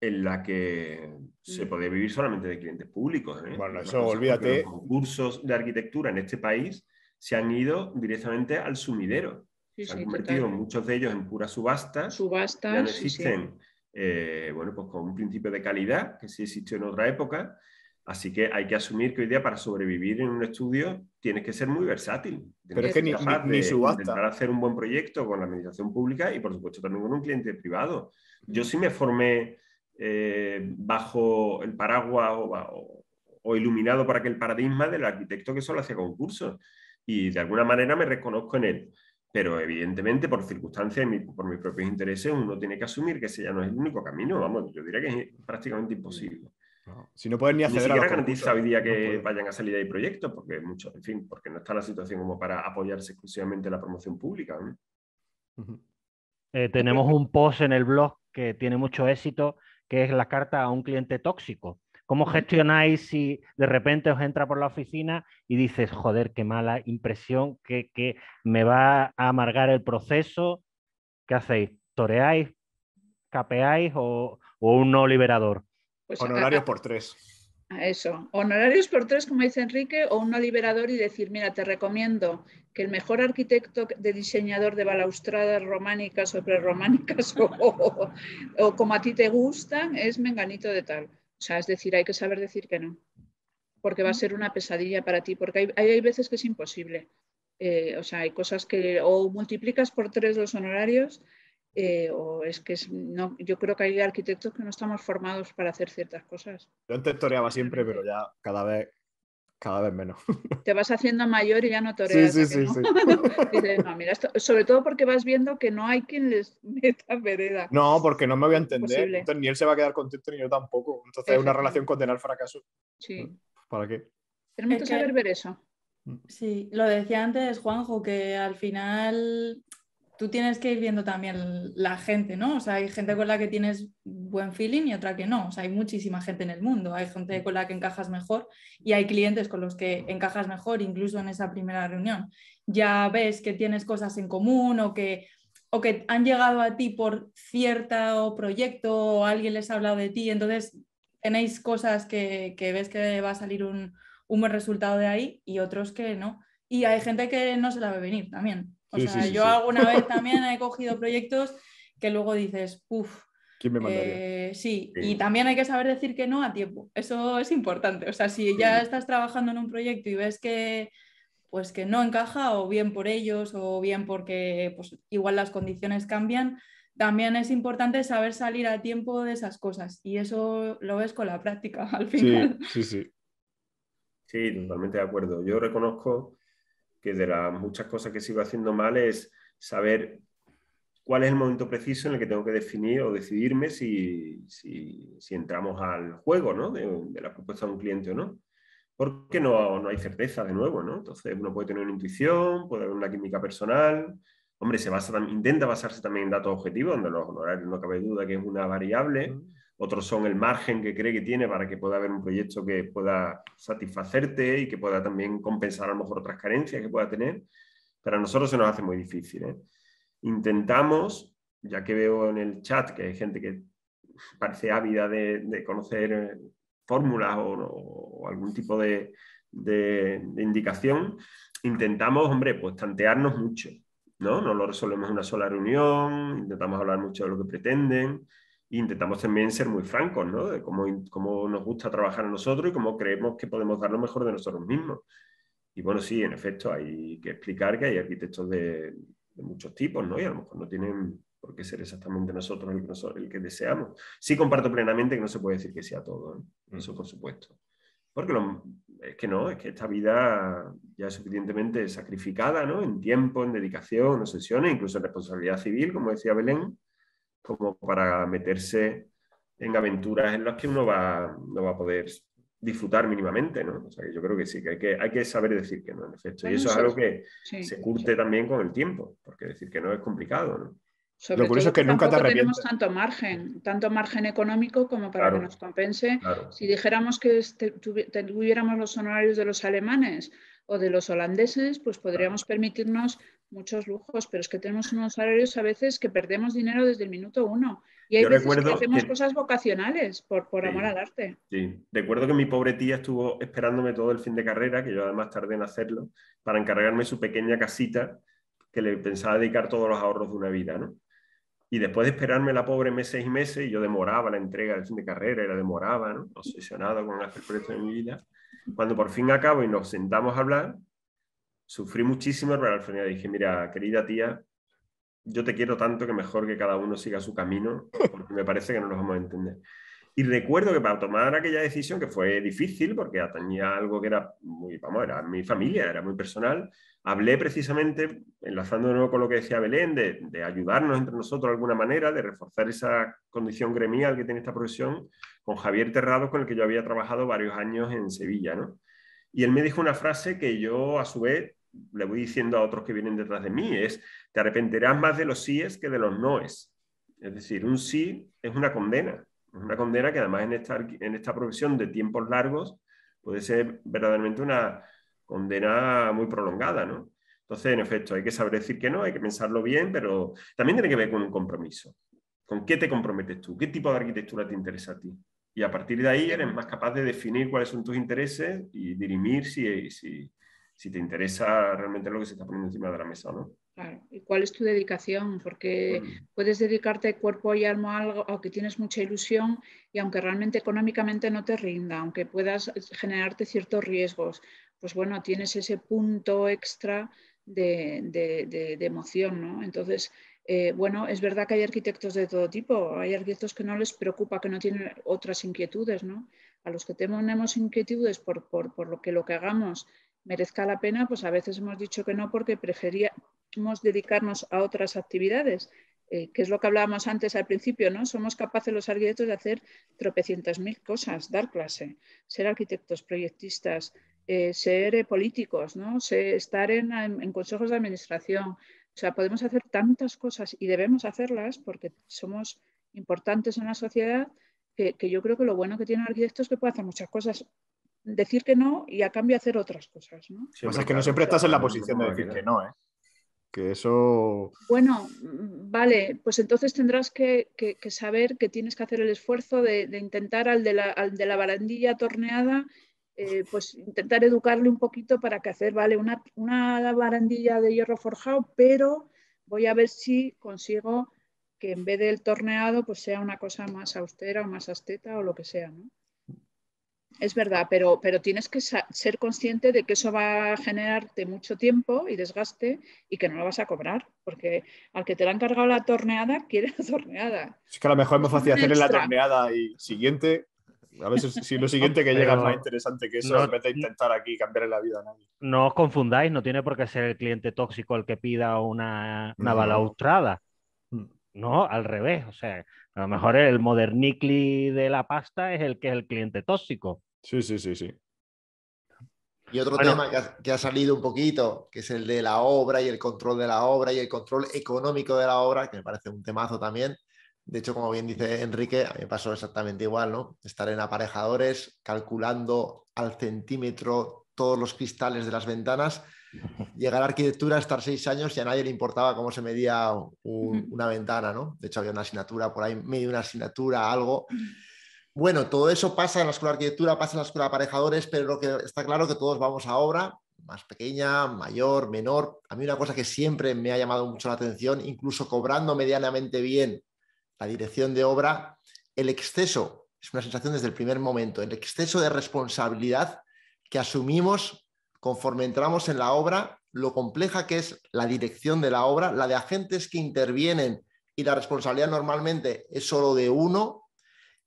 en la que se mm. podía vivir solamente de clientes públicos. ¿eh? Bueno, eso olvídate. cursos de arquitectura en este país se han ido directamente al sumidero. se han convertido muchos de ellos en pura subasta Subastas. no existen, eh, bueno, pues con un principio de calidad que sí existió en otra época. Así que hay que asumir que hoy día para sobrevivir en un estudio tienes que ser muy versátil. Pero que ni, subasta. hacer un buen proyecto con la administración pública y por supuesto también con un cliente privado. Yo mm. sí me formé eh, bajo el paraguas o, iluminado por aquel paradigma del arquitecto que solo hace concursos y de alguna manera me reconozco en él. Pero evidentemente, por circunstancias y por mis propios intereses, uno tiene que asumir que ese ya no es el único camino. Vamos, yo diría que es prácticamente imposible.
si no pueden ni hacer siquiera
día que vayan a salir de proyectos, porque mucho en fin, porque no está la situación como para apoyarse exclusivamente en la promoción pública.
Eh, tenemos un post en el blog que tiene mucho éxito, que es la carta a un cliente tóxico. ¿Cómo gestionáis si de repente os entra por la oficina y dices, joder, qué mala impresión, que, me va a amargar el proceso? ¿Qué hacéis? ¿Toreáis? ¿Capeáis o, un no liberador? honorarios pues por tres.
Eso, honorarios por tres, como dice Enrique, o un no liberador y decir, mira, te recomiendo que el mejor arquitecto de diseñador de balaustradas románicas o prerrománicas o, o como a ti te gustan es Menganito de tal o sea, es decir, hay que saber decir que no, porque va a ser una pesadilla para ti, porque hay, veces que es imposible. Eh, o sea, hay cosas que o multiplicas por tres los honorarios, eh, o es que no, yo creo que hay arquitectos que no estamos formados para hacer ciertas cosas.
Yo antes siempre, pero ya cada vez cada vez menos.
Te vas haciendo mayor y ya no toreas. Sí, sí, sí, sobre todo porque vas viendo que no hay quien les meta vereda.
No, porque no me voy a entender. Entonces, ni él se va a quedar contento ni yo tampoco. Entonces es una relación condenar fracaso. Sí. Mm, ¿Para qué?
Tenemos que saber ver eso. Mm. Sí, lo decía antes Juanjo, que al final tú tienes que ir viendo también la gente, ¿no? O sea, hay gente con la que tienes buen feeling y otra que no. O sea, hay muchísima gente en el mundo, hay gente con la que encajas mejor y hay clientes con los que encajas mejor, incluso en esa primera reunión. Ya ves que tienes cosas en común o que, o que han llegado a ti por cierto proyecto o alguien les ha hablado de ti, entonces tenéis cosas que, ves que va a salir un, un buen resultado de ahí y otros que no. Y hay gente que no se la ve venir también. O sea, yo alguna vez también he cogido proyectos que luego dices, uff. ¿Quién me mandaría? Eh, sí, y también hay que saber decir que no a tiempo. Eso es importante. O sea, si ya estás trabajando en un proyecto y ves que pues que no encaja o bien por ellos o bien porque pues, igual las condiciones cambian, también es importante saber salir a tiempo de esas cosas y eso lo ves con la práctica al final.
Sí, sí, sí. Sí, totalmente de acuerdo. Yo reconozco que de las muchas cosas que sigo haciendo mal es saber cuál es el momento preciso en el que tengo que definir o decidirme si, si, entramos al juego ¿no? de, la propuesta de un cliente o no. Porque no, no hay certeza de nuevo, ¿no? Entonces uno puede tener una intuición, puede haber una química personal. Hombre, se basa, intenta basarse también en datos objetivos, donde no cabe duda que es una variable. Mm otros son el margen que cree que tiene para que pueda haber un proyecto que pueda satisfacerte y que pueda también compensar a lo mejor otras carencias que pueda tener. Pero a nosotros se nos hace muy difícil. ¿eh? Intentamos, ya que veo en el chat que hay gente que parece ávida de, de conocer eh, fórmulas o, algún tipo de, de, indicación, intentamos, hombre, pues tantearnos mucho. ¿no? no lo resolvemos en una sola reunión, intentamos hablar mucho de lo que pretenden, intentamos también ser muy francos, ¿no? De cómo, cómo nos gusta trabajar a nosotros y cómo creemos que podemos dar lo mejor de nosotros mismos. Y bueno, sí, en efecto, hay que explicar que hay arquitectos de, de muchos tipos, ¿no? Y a lo mejor no tienen por qué ser exactamente nosotros el que, deseamos. Sí comparto plenamente que no se puede decir que sea todo, mm. eso por supuesto. Porque es que no, es que esta vida ya es suficientemente sacrificada, ¿no? En tiempo, en dedicación, en obsesiones, incluso en responsabilidad civil, como decía Belén como para meterse en aventuras en las que uno no va a poder disfrutar mínimamente, ¿no? O sea, yo creo que sí, que hay que, saber decir que no, en efecto. y eso es algo que se curte también con el tiempo, porque decir que no es complicado, ¿no? Lo curioso es que nunca te arrepientes. tenemos
tanto margen, tanto margen económico como para que nos compense. Si dijéramos que este, tuviéramos los honorarios de los alemanes, o de los holandeses, pues podríamos permitirnos muchos lujos, pero es que tenemos unos salarios a veces que perdemos dinero desde el minuto uno. Y hay veces que hacemos cosas vocacionales por, por amor al arte.
Sí, recuerdo que mi pobre tía estuvo esperándome todo el fin de carrera, que yo además tardé en hacerlo, para encargarme su pequeña casita que le pensaba dedicar todos los ahorros de una vida, ¿no? Y después de esperarme la pobre meses y meses, yo demoraba la entrega del fin de carrera, y la demoraba, obsesionado con el precio de mi vida. Cuando por fin acabo y nos sentamos a hablar, sufrí muchísimo, pero al final dije, mira, querida tía, yo te quiero tanto que mejor que cada uno siga su camino, porque me parece que no nos vamos a entender. Y recuerdo que para tomar aquella decisión, que fue difícil, porque tenía algo que era muy, vamos, era mi familia, era muy personal, Hablé precisamente, enlazando de nuevo con lo que decía Belén, de, ayudarnos entre nosotros de alguna manera, de reforzar esa condición gremial que tiene esta profesión, con Javier Terrado, con el que yo había trabajado varios años en Sevilla. Y él me dijo una frase que yo, a su vez, le voy diciendo a otros que vienen detrás de mí, es, te arrepentirás más de los síes que de los noes. Es decir, un sí es una condena, es una condena que además en esta, en esta profesión de tiempos largos puede ser verdaderamente una, condena muy prolongada, ¿no? Entonces, en efecto, hay que saber decir que no, hay que pensarlo bien, pero también tiene que ver con un compromiso. ¿Con qué te comprometes tú? ¿Qué tipo de arquitectura te interesa a ti? Y a partir de ahí eres más capaz de definir cuáles son tus intereses y dirimir si, si, te interesa realmente lo que se está poniendo encima de la mesa no.
Claro. ¿Y cuál es tu dedicación? Porque puedes dedicarte cuerpo y alma a algo, aunque tienes mucha ilusión y aunque realmente económicamente no te rinda, aunque puedas generarte ciertos riesgos, pues bueno, tienes ese punto extra de, emoción, ¿no? Entonces, eh, bueno, es verdad que hay arquitectos de todo tipo, hay arquitectos que no les preocupa, que no tienen otras inquietudes, ¿no? A los que tenemos inquietudes por, lo que lo que hagamos merezca la pena, pues a veces hemos dicho que no porque preferíamos dedicarnos a otras actividades, eh, que es lo que hablábamos antes al principio, ¿no? Somos capaces los arquitectos de hacer tropecientas mil cosas, dar clase, ser arquitectos, proyectistas, eh, ser eh, políticos, ¿no? estar en, consejos de administración. O sea, podemos hacer tantas cosas y debemos hacerlas porque somos importantes en la sociedad que, yo creo que lo bueno que tiene un arquitecto es que puede hacer muchas cosas decir que no y a cambio hacer otras cosas. ¿no? o es que no siempre estás en la
posición de decir que no, ¿eh? Que eso...
Bueno, vale, pues entonces tendrás que, saber que tienes que hacer el esfuerzo de, intentar al de, la, al de la barandilla torneada eh, pues intentar educarle un poquito para que hacer, vale, una, barandilla de hierro forjado, pero voy a ver si consigo que en vez del torneado pues sea una cosa más austera o más asteta o lo que sea, Es verdad, pero, pero tienes que ser consciente de que eso va a generarte mucho tiempo y desgaste y que no lo vas a cobrar, porque al que te la han encargado la torneada, quiere la torneada.
Es que a lo mejor es más fácil en la torneada y siguiente. A ver si lo siguiente que llega es más interesante que eso, intentar aquí cambiar la vida a nadie.
No os confundáis, no tiene por qué ser el cliente tóxico el que pida una, balaustrada. Mm. No, al revés. O sea, a lo mejor el modernicli de la pasta es el que es el cliente tóxico. Sí, sí, sí, sí.
Y otro tema que ha, salido un poquito, que es el de la obra y el control de la obra y el control económico de la obra, que me parece un temazo también, de hecho, como bien dice Enrique, a mí me pasó exactamente igual, ¿no? Estar en aparejadores, calculando al centímetro todos los cristales de las ventanas, llegar a arquitectura, estar seis años y a nadie le importaba cómo se medía una ventana, ¿no? De hecho, había una asignatura por ahí, medio una asignatura, algo. Bueno, todo eso pasa en la escuela de arquitectura, pasa en la escuela de aparejadores, pero lo que está claro que todos vamos a obra, más pequeña, mayor, menor. A mí una cosa que siempre me ha llamado mucho la atención, incluso cobrando medianamente bien la dirección de obra, el exceso, es una sensación desde el primer momento, el exceso de responsabilidad que asumimos conforme entramos en la obra, lo compleja que es la dirección de la obra, la de agentes que intervienen y la responsabilidad normalmente es solo de uno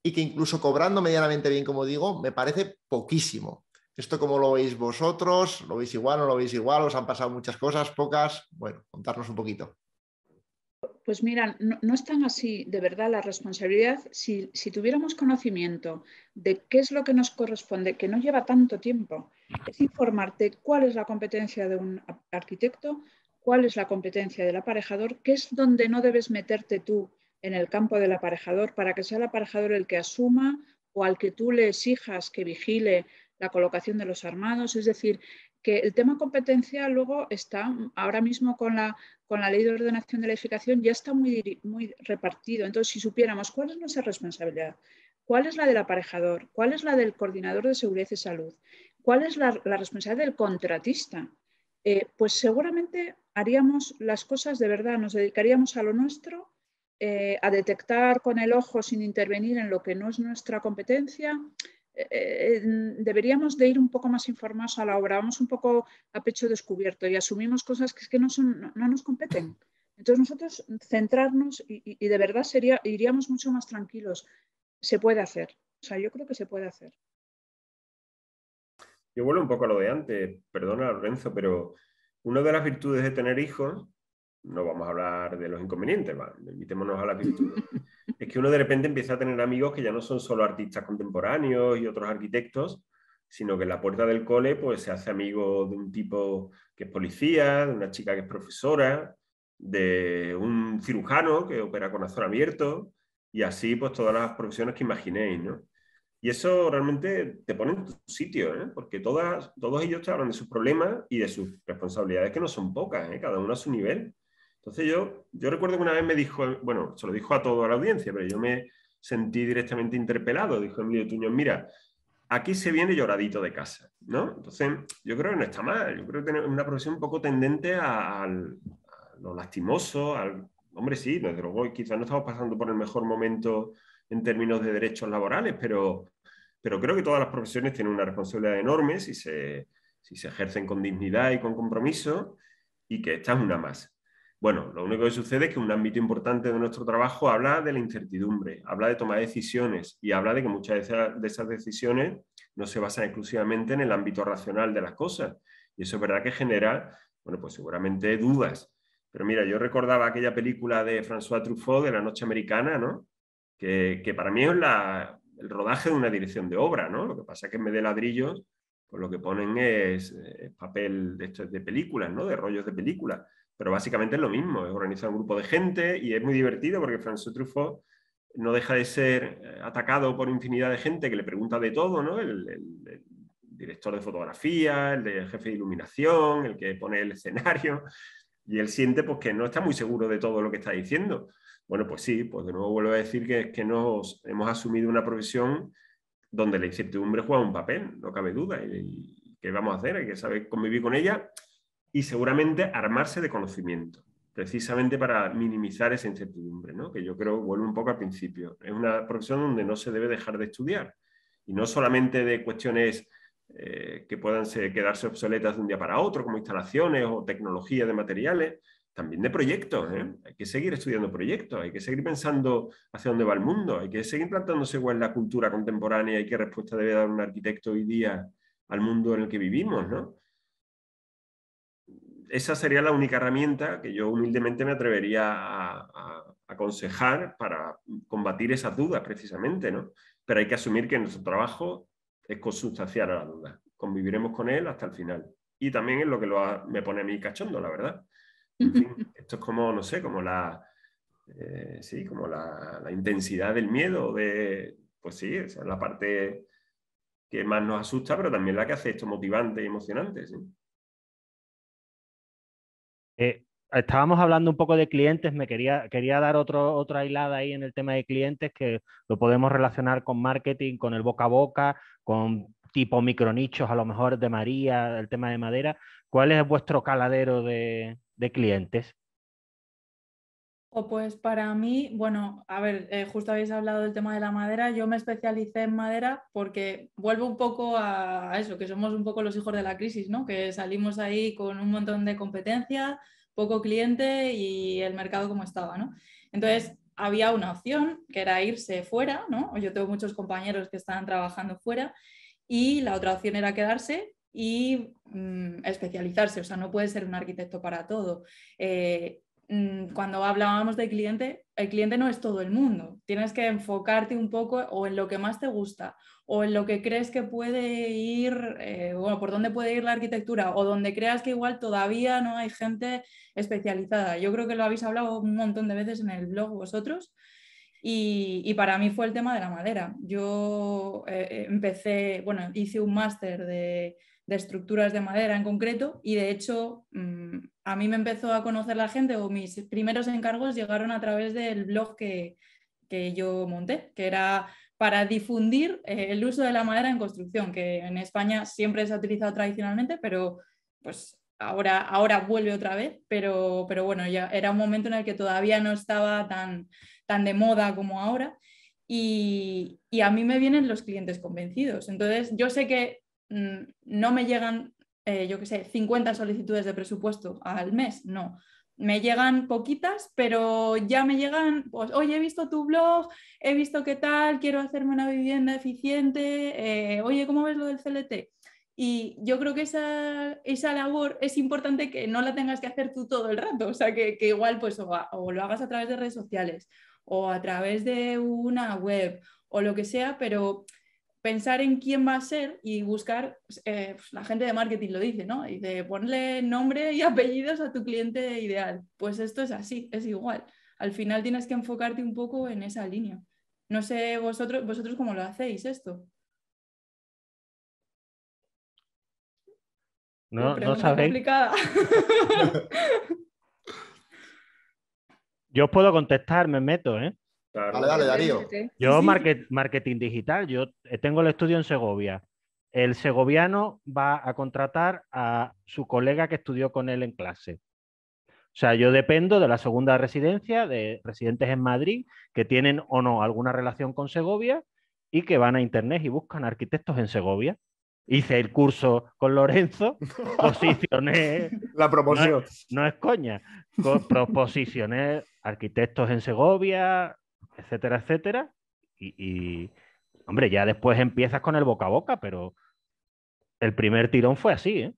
y que incluso cobrando medianamente bien, como digo, me parece poquísimo. Esto como lo veis vosotros, lo veis igual, no lo veis igual, os han pasado muchas cosas, pocas. Bueno, contarnos un poquito.
Pues mira, no, están es tan así, de verdad, la responsabilidad, si, si, tuviéramos conocimiento de qué es lo que nos corresponde, que no lleva tanto tiempo, es informarte cuál es la competencia de un arquitecto, cuál es la competencia del aparejador, qué es donde no debes meterte tú en el campo del aparejador para que sea el aparejador el que asuma o al que tú le exijas que vigile la colocación de los armados, es decir, que el tema competencia luego está, ahora mismo con la, con la ley de ordenación de la edificación, ya está muy, muy repartido. Entonces, si supiéramos cuál es nuestra responsabilidad, cuál es la del aparejador, cuál es la del coordinador de seguridad y salud, cuál es la, responsabilidad del contratista, eh, pues seguramente haríamos las cosas de verdad, nos dedicaríamos a lo nuestro, eh, a detectar con el ojo sin intervenir en lo que no es nuestra competencia, eh, mm, deberíamos de ir un poco más informados a la obra, vamos un poco a pecho descubierto y asumimos cosas que, es que no, nos competen. Entonces nosotros centrarnos y, de verdad sería, iríamos mucho más tranquilos. Se puede hacer, o sea, yo creo que se puede hacer.
Yo vuelvo un poco a lo de antes, perdona Lorenzo, pero una de las virtudes de tener hijos no vamos a hablar de los inconvenientes, invitémonos a la virtudes. es que uno de repente empieza a tener amigos que ya no son solo artistas contemporáneos y otros arquitectos, sino que en la puerta del cole pues, se hace amigo de un tipo que es policía, de una chica que es profesora, de un cirujano que opera con azul abierto, y así pues todas las profesiones que imaginéis, ¿no? Y eso realmente te pone en tu sitio, ¿eh? porque todas, todos ellos te hablan de sus problemas y de sus responsabilidades, que no son pocas, ¿eh? cada uno a su nivel entonces yo, yo recuerdo que una vez me dijo, bueno, se lo dijo a toda la audiencia, pero yo me sentí directamente interpelado. Dijo Emilio Tuñón, mira, aquí se viene lloradito de casa, ¿no? Entonces yo creo que no está mal, yo creo que es una profesión un poco tendente a, lo lastimoso, al... Hombre, sí, desde luego quizás no estamos pasando por el mejor momento en términos de derechos laborales, pero, pero creo que todas las profesiones tienen una responsabilidad enorme si si se ejercen con dignidad y con compromiso y que esta es una más. Bueno, lo único que sucede es que un ámbito importante de nuestro trabajo habla de la incertidumbre, habla de tomar decisiones y habla de que muchas de esas, decisiones no se basan exclusivamente en el ámbito racional de las cosas. Y eso es verdad que genera, bueno, pues seguramente dudas. Pero mira, yo recordaba aquella película de François Truffaut de La Noche Americana, ¿no? Que, para mí es el rodaje de una dirección de obra, ¿no? Lo que pasa es que en vez de ladrillos, pues lo que ponen es, eh, papel de, de películas, ¿no? De rollos de películas. Pero básicamente es lo mismo, es organizar un grupo de gente y es muy divertido porque François Truffaut no deja de ser eh, atacado por infinidad de gente que le pregunta de todo, ¿no? El, director de fotografía, el de jefe de iluminación, el que pone el escenario, y él siente pues, que no está muy seguro de todo lo que está diciendo. Bueno, pues sí, pues de nuevo vuelvo a decir que, que nos hemos asumido una profesión donde la incertidumbre juega un papel, no cabe duda, qué vamos a hacer, hay que saber convivir con ella y seguramente armarse de conocimiento, precisamente para minimizar esa incertidumbre, ¿no? que yo creo vuelve un poco al principio. Es una profesión donde no se debe dejar de estudiar y no solamente de cuestiones eh, que puedan quedarse obsoletas de un día para otro, como instalaciones o tecnología de materiales, también de proyectos. ¿eh? Hay que seguir estudiando proyectos, hay que seguir pensando hacia dónde va el mundo, hay que seguir plantándose cuál es la cultura contemporánea y qué respuesta debe dar un arquitecto hoy día al mundo en el que vivimos. ¿no? esa sería la única herramienta que yo humildemente me atrevería a, aconsejar para combatir esas dudas precisamente, ¿no? Pero hay que asumir que nuestro trabajo es consustanciar a la duda. Conviviremos con él hasta el final. Y también es lo que me pone a mí cachondo, la verdad. esto es como, no sé, como la, eh, como la, intensidad del miedo, de, pues sí, es la parte que más nos asusta, pero también la que hace esto motivante y emocionante.
Eh, estábamos hablando un poco de clientes, me quería, dar otro, otra hilada ahí en el tema de clientes que lo podemos relacionar con marketing, con el boca a boca, con tipo micronichos, a lo mejor de María, el tema de madera. ¿Cuál es vuestro caladero de clientes?
Pues para mí, bueno, a ver, eh, justo habéis hablado del tema de la madera, yo me especialicé en madera porque vuelvo un poco a eso, que somos un poco los hijos de la crisis, ¿no? Que salimos ahí con un montón de competencia, poco cliente y el mercado como estaba, ¿no? Entonces, había una opción que era irse fuera, ¿no? Yo tengo muchos compañeros que están trabajando fuera y la otra opción era quedarse y mm, especializarse, o sea, no puede ser un arquitecto para todo. Eh, Mm, cuando hablábamos del cliente, el cliente no es todo el mundo. Tienes que enfocarte un poco o en lo que más te gusta o en lo que crees que puede ir, eh, bueno, por dónde puede ir la arquitectura o donde creas que igual todavía no hay gente especializada. Yo creo que lo habéis hablado un montón de veces en el blog vosotros. Y, para mí fue el tema de la madera. Yo eh, empecé, bueno, hice un máster de, estructuras de madera en concreto y de hecho mm, a mí me empezó a conocer la gente o mis primeros encargos llegaron a través del blog que, yo monté, que era para difundir eh, el uso de la madera en construcción, que en España siempre se ha utilizado tradicionalmente, pero pues ahora, ahora vuelve otra vez, pero, pero bueno, ya era un momento en el que todavía no estaba tan, tan de moda como ahora. Y, a mí me vienen los clientes convencidos. Entonces, yo sé que mm, no me llegan eh, yo qué sé, 50 solicitudes de presupuesto al mes, no. Me llegan poquitas, pero ya me llegan, pues, oye, he visto tu blog, he visto qué tal, quiero hacerme una vivienda eficiente, eh, oye, ¿cómo ves lo del CLT? Y yo creo que esa, esa, labor es importante que no la tengas que hacer tú todo el rato, o sea, que, igual pues o, lo hagas a través de redes sociales o a través de una web o lo que sea, pero pensar en quién va a ser y buscar, pues, eh, pues, la gente de marketing lo dice, ¿no? Dice, ponle nombre y apellidos a tu cliente ideal. Pues esto es así, es igual. Al final tienes que enfocarte un poco en esa línea. No sé vosotros, vosotros cómo lo hacéis esto.
No, no Complicada. Yo os puedo contestar, me meto, ¿eh? Dale, dale, Darío. Yo, marketing digital, yo eh, tengo el estudio en Segovia. El segoviano va a contratar a su colega que estudió con él en clase. O sea, yo dependo de la segunda residencia, de residentes en Madrid que tienen o no alguna relación con Segovia y que van a Internet y buscan arquitectos en Segovia. Hice el curso con Lorenzo, posicioné... La promoción. No es, no es coña. Posicioné arquitectos en Segovia, etcétera, etcétera. Y, hombre, ya después empiezas con el boca a boca, pero el primer tirón fue así, ¿eh?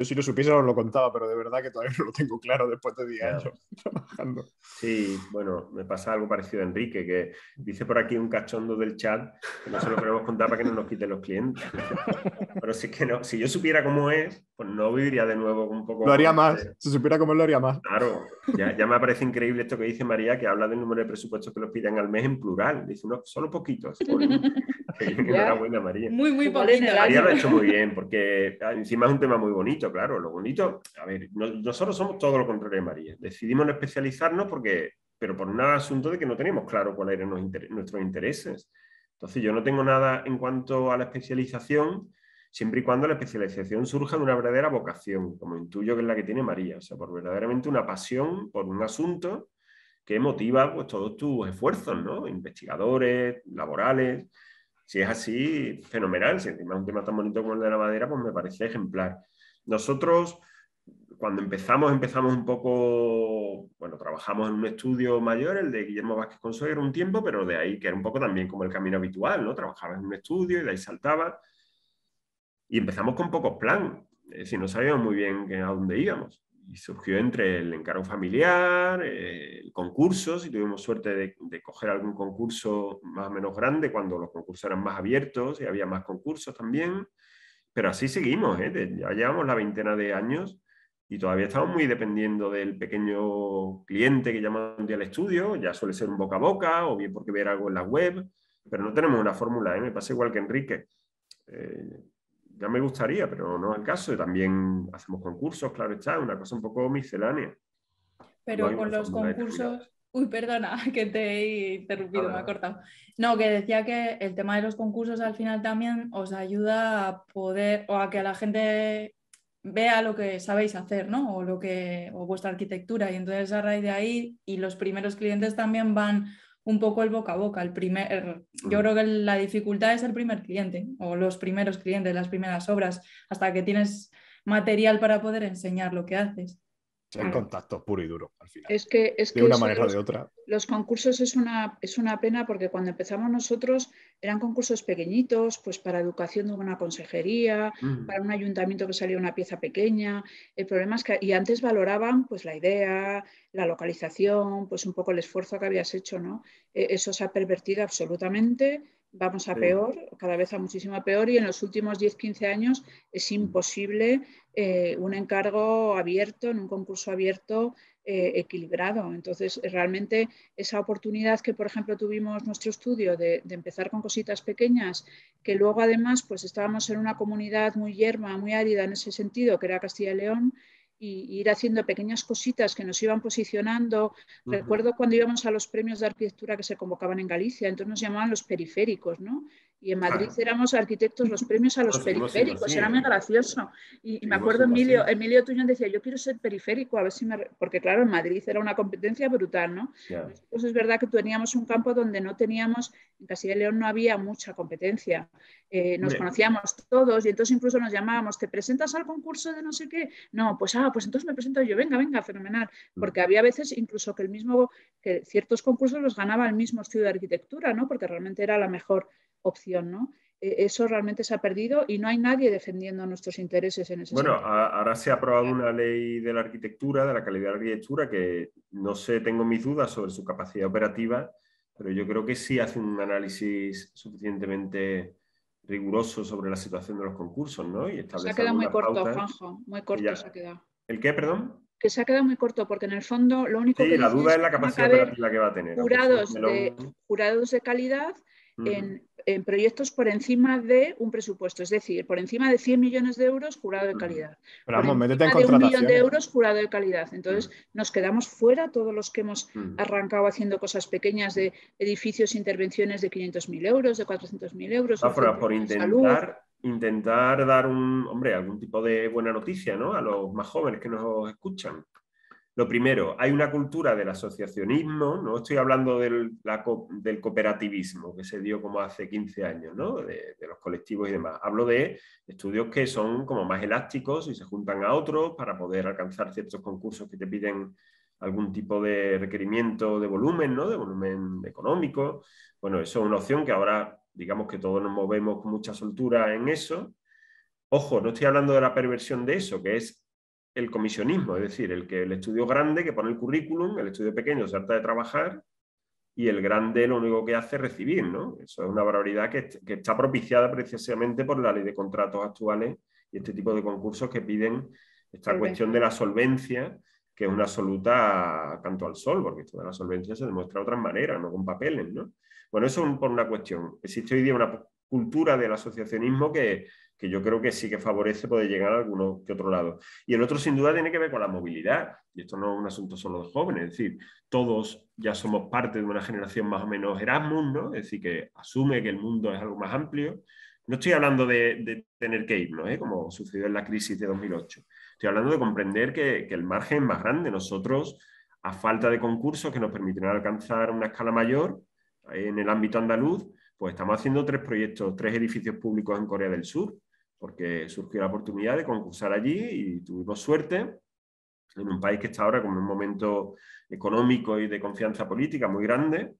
Yo si lo supiese os lo contaba, pero de verdad que todavía no lo tengo claro después de 10 años
trabajando. Sí, bueno, me pasa algo parecido a Enrique, que dice por aquí un cachondo del chat que no se lo queremos contar para que no nos quiten los clientes. pero si, que no, si yo supiera cómo es, pues no viviría de nuevo un poco. Lo haría más, este. si
supiera cómo lo haría más.
Claro, ya, ya, me parece increíble esto que dice María, que habla del número de presupuestos que los pidan al mes en plural. Dice, uno, solo poquitos. María. Muy, muy bonita. María lo ha hecho muy bien, porque ah, encima es un tema muy bonito, claro. Lo bonito, a ver, nosotros somos todo lo contrario de María. Decidimos no especializarnos porque, pero por un asunto de que no teníamos claro cuáles eran nuestros intereses. Entonces, yo no tengo nada en cuanto a la especialización, siempre y cuando la especialización surja de una verdadera vocación, como intuyo que es la que tiene María, o sea, por verdaderamente una pasión por un asunto que motiva pues, todos tus esfuerzos, ¿no? Investigadores, laborales. Si es así, fenomenal. Si encima es un tema tan bonito como el de la madera, pues me parece ejemplar. Nosotros, cuando empezamos, empezamos un poco, bueno, trabajamos en un estudio mayor, el de Guillermo Vázquez Consuegra, un tiempo, pero de ahí que era un poco también como el camino habitual, ¿no? Trabajaba en un estudio y de ahí saltaba Y empezamos con pocos planes, es decir, no sabíamos muy bien a dónde íbamos y surgió entre el encargo familiar, el eh, concurso, si tuvimos suerte de, coger algún concurso más o menos grande, cuando los concursos eran más abiertos y había más concursos también. Pero así seguimos, ¿eh? ya llevamos la veintena de años y todavía estamos muy dependiendo del pequeño cliente que llama un día al estudio, ya suele ser un boca a boca o bien porque ver algo en la web, pero no tenemos una fórmula, ¿eh? me pasa igual que Enrique. Eh, ya me gustaría, pero no es el caso. Y también hacemos concursos, claro está, una cosa un poco miscelánea. Pero con los concursos...
Uy, perdona, que te he interrumpido, ah, me ha cortado. No, que decía que el tema de los concursos al final también os ayuda a poder o a que la gente vea lo que sabéis hacer, ¿no? O lo que o vuestra arquitectura y entonces a raíz de ahí y los primeros clientes también van un poco el boca a boca. El primer, yo creo que la dificultad es el primer cliente o los primeros clientes, las primeras obras, hasta que
tienes material para poder enseñar lo que haces
el ah. contacto puro y duro al final.
Es que, es de una manera o de otra. Los concursos es una, es una pena porque cuando empezamos nosotros eran concursos pequeñitos, pues para educación de una consejería, mm. para un ayuntamiento que salía una pieza pequeña. El problema es que y antes valoraban pues la idea, la localización, pues un poco el esfuerzo que habías hecho, ¿no? E, eso se ha pervertido absolutamente vamos a peor, cada vez a muchísimo peor y en los últimos 10-15 años es mm. imposible eh, un encargo abierto, en un concurso abierto eh, equilibrado. Entonces, realmente esa oportunidad que, por ejemplo, tuvimos nuestro estudio de, empezar con cositas pequeñas, que luego además pues estábamos en una comunidad muy yerma, muy árida en ese sentido, que era Castilla y León, y ir haciendo pequeñas cositas que nos iban posicionando. Recuerdo cuando íbamos a los premios de arquitectura que se convocaban en Galicia, entonces nos llamaban los periféricos, ¿no? Y en Madrid éramos arquitectos los premios a los periféricos, era muy gracioso. Y, me acuerdo Emilio, Emilio Tuñón decía, yo quiero ser periférico, a ver si me... Porque claro, en Madrid era una competencia brutal, ¿no? pues es verdad que teníamos un campo donde no teníamos, en Casilla y León no había mucha competencia. Eh, nos conocíamos todos y entonces incluso nos llamábamos, ¿te presentas al concurso de no sé qué? No, pues ah, pues entonces me presento yo, venga, venga, fenomenal. Mm. Porque había veces incluso que el mismo, que ciertos concursos los ganaba el mismo estudio de arquitectura, ¿no? Porque realmente era la mejor opción, ¿no? E-, eso realmente se ha perdido y no hay nadie defendiendo nuestros intereses en ese Bueno,
ahora se ha aprobado una ley de la arquitectura, de la calidad de la arquitectura, que no sé, tengo mis dudas sobre su capacidad operativa, pero yo creo que sí hace un análisis suficientemente riguroso sobre la situación de los concursos, ¿no? Y establece se ha quedado muy corto, Juanjo,
muy corto se ha
¿El qué, perdón?
que se ha quedado muy corto, porque en el fondo lo único sí, la duda es, la capacidad operativa
que va a tener. Jurados, de, calidad en,
en proyectos por encima de un presupuesto, es decir, por encima de 100 millones de euros jurado de calidad.
Pero métete en de un millón de euros
jurado de calidad. Entonces, nos quedamos fuera todos los que hemos arrancado haciendo cosas pequeñas de edificios, intervenciones de 500.000 euros, de 400.000 euros. Ah, por, intentar,
intentar dar un, hombre, algún tipo de buena noticia ¿no? a los más jóvenes que nos escuchan. Lo primero, hay una cultura del asociacionismo, no estoy hablando del, del cooperativismo que se dio como hace 15 años, ¿no? de, los colectivos y demás. Hablo de estudios que son como más elásticos y se juntan a otros para poder alcanzar ciertos concursos que te piden algún tipo de requerimiento de volumen, ¿no? de volumen económico. Bueno, eso es una opción que ahora digamos que todos nos movemos con mucha soltura en eso. Ojo, no estoy hablando de la perversión de eso, que es el comisionismo, es decir, el que el estudio grande que pone el currículum, el estudio pequeño se harta de trabajar y el grande lo único que hace es recibir, ¿no? Eso es una barbaridad que, está propiciada precisamente por la ley de contratos actuales y este tipo de concursos que piden esta cuestión de la solvencia, que es una absoluta canto al sol, porque esto de la solvencia se demuestra de otras maneras, no con papeles, ¿no? Bueno, eso es por una cuestión. Existe hoy día una cultura del asociacionismo que que yo creo que sí que favorece poder llegar a alguno que otro lado. Y el otro sin duda tiene que ver con la movilidad, y esto no es un asunto solo de jóvenes, es decir, todos ya somos parte de una generación más o menos Erasmus, ¿no? es decir, que asume que el mundo es algo más amplio. No estoy hablando de, tener que irnos, ¿eh? como sucedió en la crisis de 2008. Estoy hablando de comprender que, que el margen es más grande. Nosotros, a falta de concursos que nos permitirán alcanzar una escala mayor en el ámbito andaluz, pues estamos haciendo tres proyectos, tres edificios públicos en Corea del Sur, porque surgió la oportunidad de concursar allí y tuvimos suerte en un país que está ahora con un momento económico y de confianza política muy grande.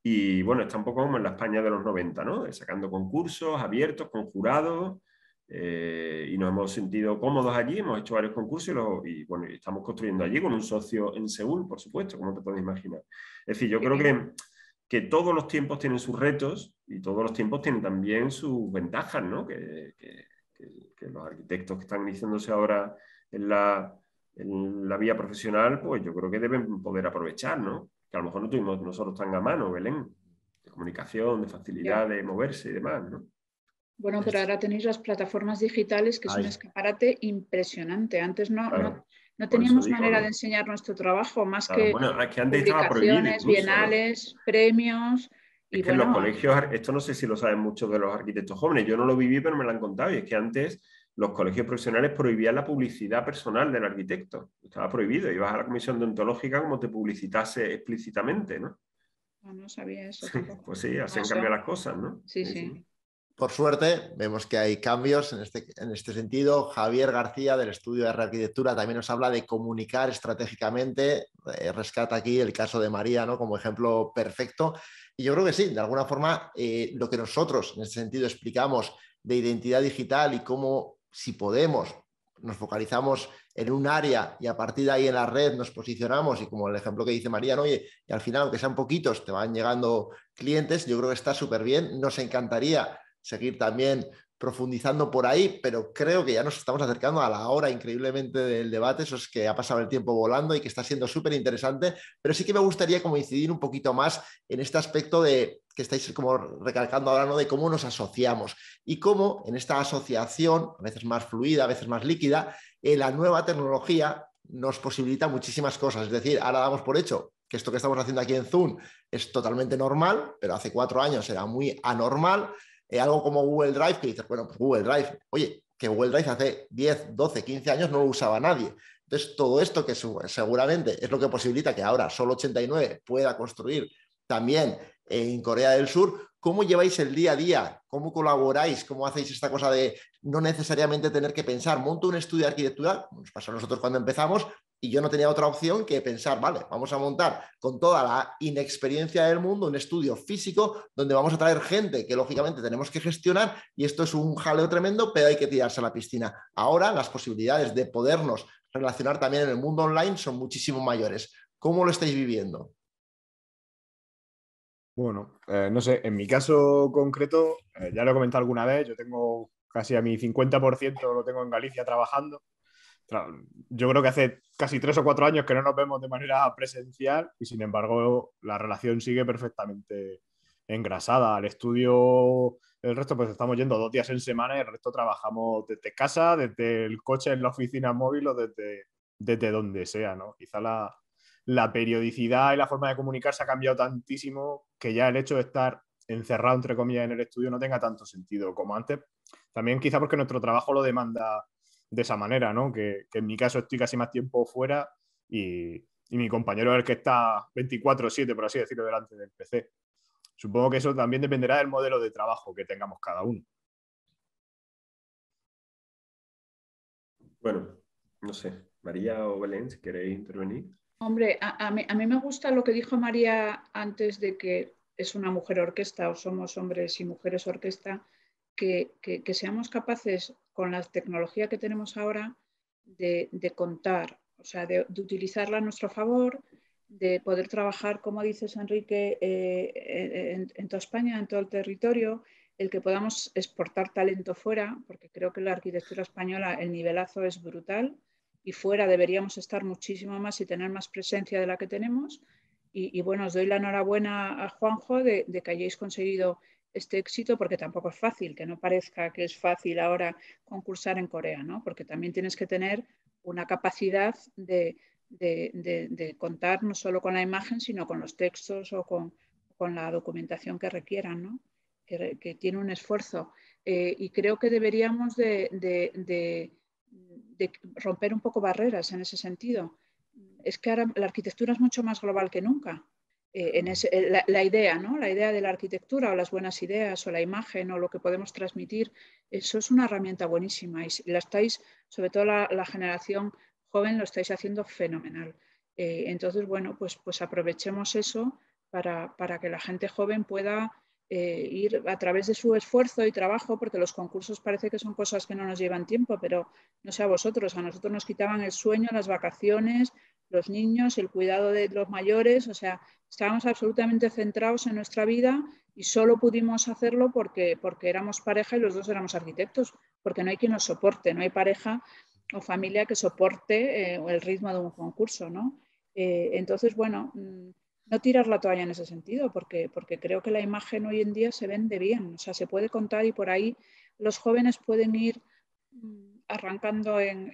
Y bueno, está un poco como en la España de los 90, ¿no? Sacando concursos abiertos, con jurados, eh, y nos hemos sentido cómodos allí, hemos hecho varios concursos y, bueno, estamos construyendo allí con un socio en Seúl, por supuesto, como te puedes imaginar. Es decir, yo creo que, que todos los tiempos tienen sus retos y todos los tiempos tienen también sus ventajas, ¿no? que que, los arquitectos que están iniciándose ahora en la, vía profesional, pues yo creo que deben poder aprovechar, ¿no? Que a lo mejor no tuvimos nosotros tan a mano, Belén, de comunicación, de facilidad de moverse y demás, ¿no?
Bueno, pero ahora tenéis las plataformas digitales que es un escaparate impresionante. Antes no, no, teníamos manera de enseñar nuestro trabajo, más que, bueno, es que antes publicaciones, bienales, premios.
Es que en los colegios, esto no sé si lo saben muchos de los arquitectos jóvenes, yo no lo viví, pero me lo han contado, y es que antes los colegios profesionales prohibían la publicidad personal del arquitecto, estaba prohibido, ibas a la comisión deontológica como te
publicitase explícitamente, ¿no?
No,
sabía eso.
pues sí, hacen cambiar las cosas, ¿no? sí. sí por suerte, vemos que hay cambios en este, este sentido. Javier García del estudio de arquitectura también nos habla de comunicar estratégicamente. Eh, rescata aquí el caso de María ¿no? como ejemplo perfecto. Y yo creo que sí, de alguna forma, eh, lo que nosotros en este sentido explicamos de identidad digital y cómo, si podemos, nos focalizamos en un área y a partir de ahí en la red nos posicionamos y como el ejemplo que dice María, ¿no? oye, y al final, aunque sean poquitos, te van llegando clientes, yo creo que está súper bien. Nos encantaría seguir también profundizando por ahí, pero creo que ya nos estamos acercando a la hora increíblemente del debate, eso es que ha pasado el tiempo volando y que está siendo súper interesante, pero sí que me gustaría como incidir un poquito más en este aspecto de que estáis como recalcando ahora, ¿no? De cómo nos asociamos y cómo en esta asociación, a veces más fluida, a veces más líquida, eh, la nueva tecnología nos posibilita muchísimas cosas. Es decir, ahora damos por hecho que esto que estamos haciendo aquí en Zoom es totalmente normal, pero hace cuatro años era muy anormal eh, algo como Google Drive, que dices, bueno, pues Google Drive, oye, que Google Drive hace 10, 12, 15 años no lo usaba nadie. Entonces, todo esto que seguramente es lo que posibilita que ahora solo 89 pueda construir también eh, en Corea del Sur, ¿cómo lleváis el día a día? ¿Cómo colaboráis? ¿Cómo hacéis esta cosa de no necesariamente tener que pensar, monto un estudio de arquitectura? Nos pasó a nosotros cuando empezamos, y yo no tenía otra opción que pensar, vale, vamos a montar con toda la inexperiencia del mundo un estudio físico donde vamos a traer gente que lógicamente tenemos que gestionar y esto es un jaleo tremendo, pero hay que tirarse a la piscina. Ahora las posibilidades de podernos relacionar también en el mundo online son muchísimo mayores. ¿Cómo lo estáis viviendo?
Bueno, eh, no sé, en mi caso concreto, eh, ya lo he comentado alguna vez, yo tengo casi a mi 50% lo tengo en Galicia trabajando yo creo que hace casi tres o cuatro años que no nos vemos de manera presencial y sin embargo la relación sigue perfectamente engrasada. Al estudio, el resto pues estamos yendo dos días en semana y el resto trabajamos desde casa, desde el coche en la oficina móvil o desde, desde donde sea, ¿no? Quizá la, la periodicidad y la forma de comunicarse ha cambiado tantísimo que ya el hecho de estar encerrado, entre comillas, en el estudio no tenga tanto sentido como antes. También quizá porque nuestro trabajo lo demanda de esa manera, ¿no? Que, en mi caso estoy casi más tiempo fuera y, mi compañero es el que está 24/7, por así decirlo, delante del PC. Supongo que eso también dependerá del modelo de trabajo que tengamos cada uno.
Bueno, no sé, María o Belén, si queréis intervenir.
Hombre, a, mí, me gusta lo que dijo María antes de que es una mujer orquesta o somos hombres y mujeres orquesta, que, seamos capaces con la tecnología que tenemos ahora de, contar, o sea, de, utilizarla a nuestro favor, de poder trabajar, como dices Enrique, eh, en, toda España, en todo el territorio, el que podamos exportar talento fuera, porque creo que la arquitectura española, el nivelazo es brutal y fuera deberíamos estar muchísimo más y tener más presencia de la que tenemos. Y, bueno, os doy la enhorabuena a Juanjo de, de que hayáis conseguido este éxito, porque tampoco es fácil, que no parezca que es fácil ahora concursar en Corea, ¿no? porque también tienes que tener una capacidad de, contar no solo con la imagen, sino con los textos o con, con la documentación que requieran, ¿no? que, tiene un esfuerzo. Eh, y creo que deberíamos de romper un poco barreras en ese sentido. Es que ahora la arquitectura es mucho más global que nunca eh, eh, la, idea, ¿no? la idea de la arquitectura o las buenas ideas o la imagen o lo que podemos transmitir, eso es una herramienta buenísima y la estáis, sobre todo la, generación joven, lo estáis haciendo fenomenal. Eh, entonces, bueno, pues, pues aprovechemos eso para, que la gente joven pueda ir a través de su esfuerzo y trabajo, porque los concursos parece que son cosas que no nos llevan tiempo, pero no sé a vosotros, a nosotros nos quitaban el sueño, las vacaciones, los niños, el cuidado de los mayores, o sea, estábamos absolutamente centrados en nuestra vida y solo pudimos hacerlo porque, porque éramos pareja y los dos éramos arquitectos, porque no hay quien nos soporte, no hay pareja o familia que soporte eh, el ritmo de un concurso, ¿no? Eh, entonces, bueno, mm, no tirar la toalla en ese sentido, porque, porque creo que la imagen hoy en día se vende bien, o sea, se puede contar y por ahí los jóvenes pueden ir mm, arrancando en,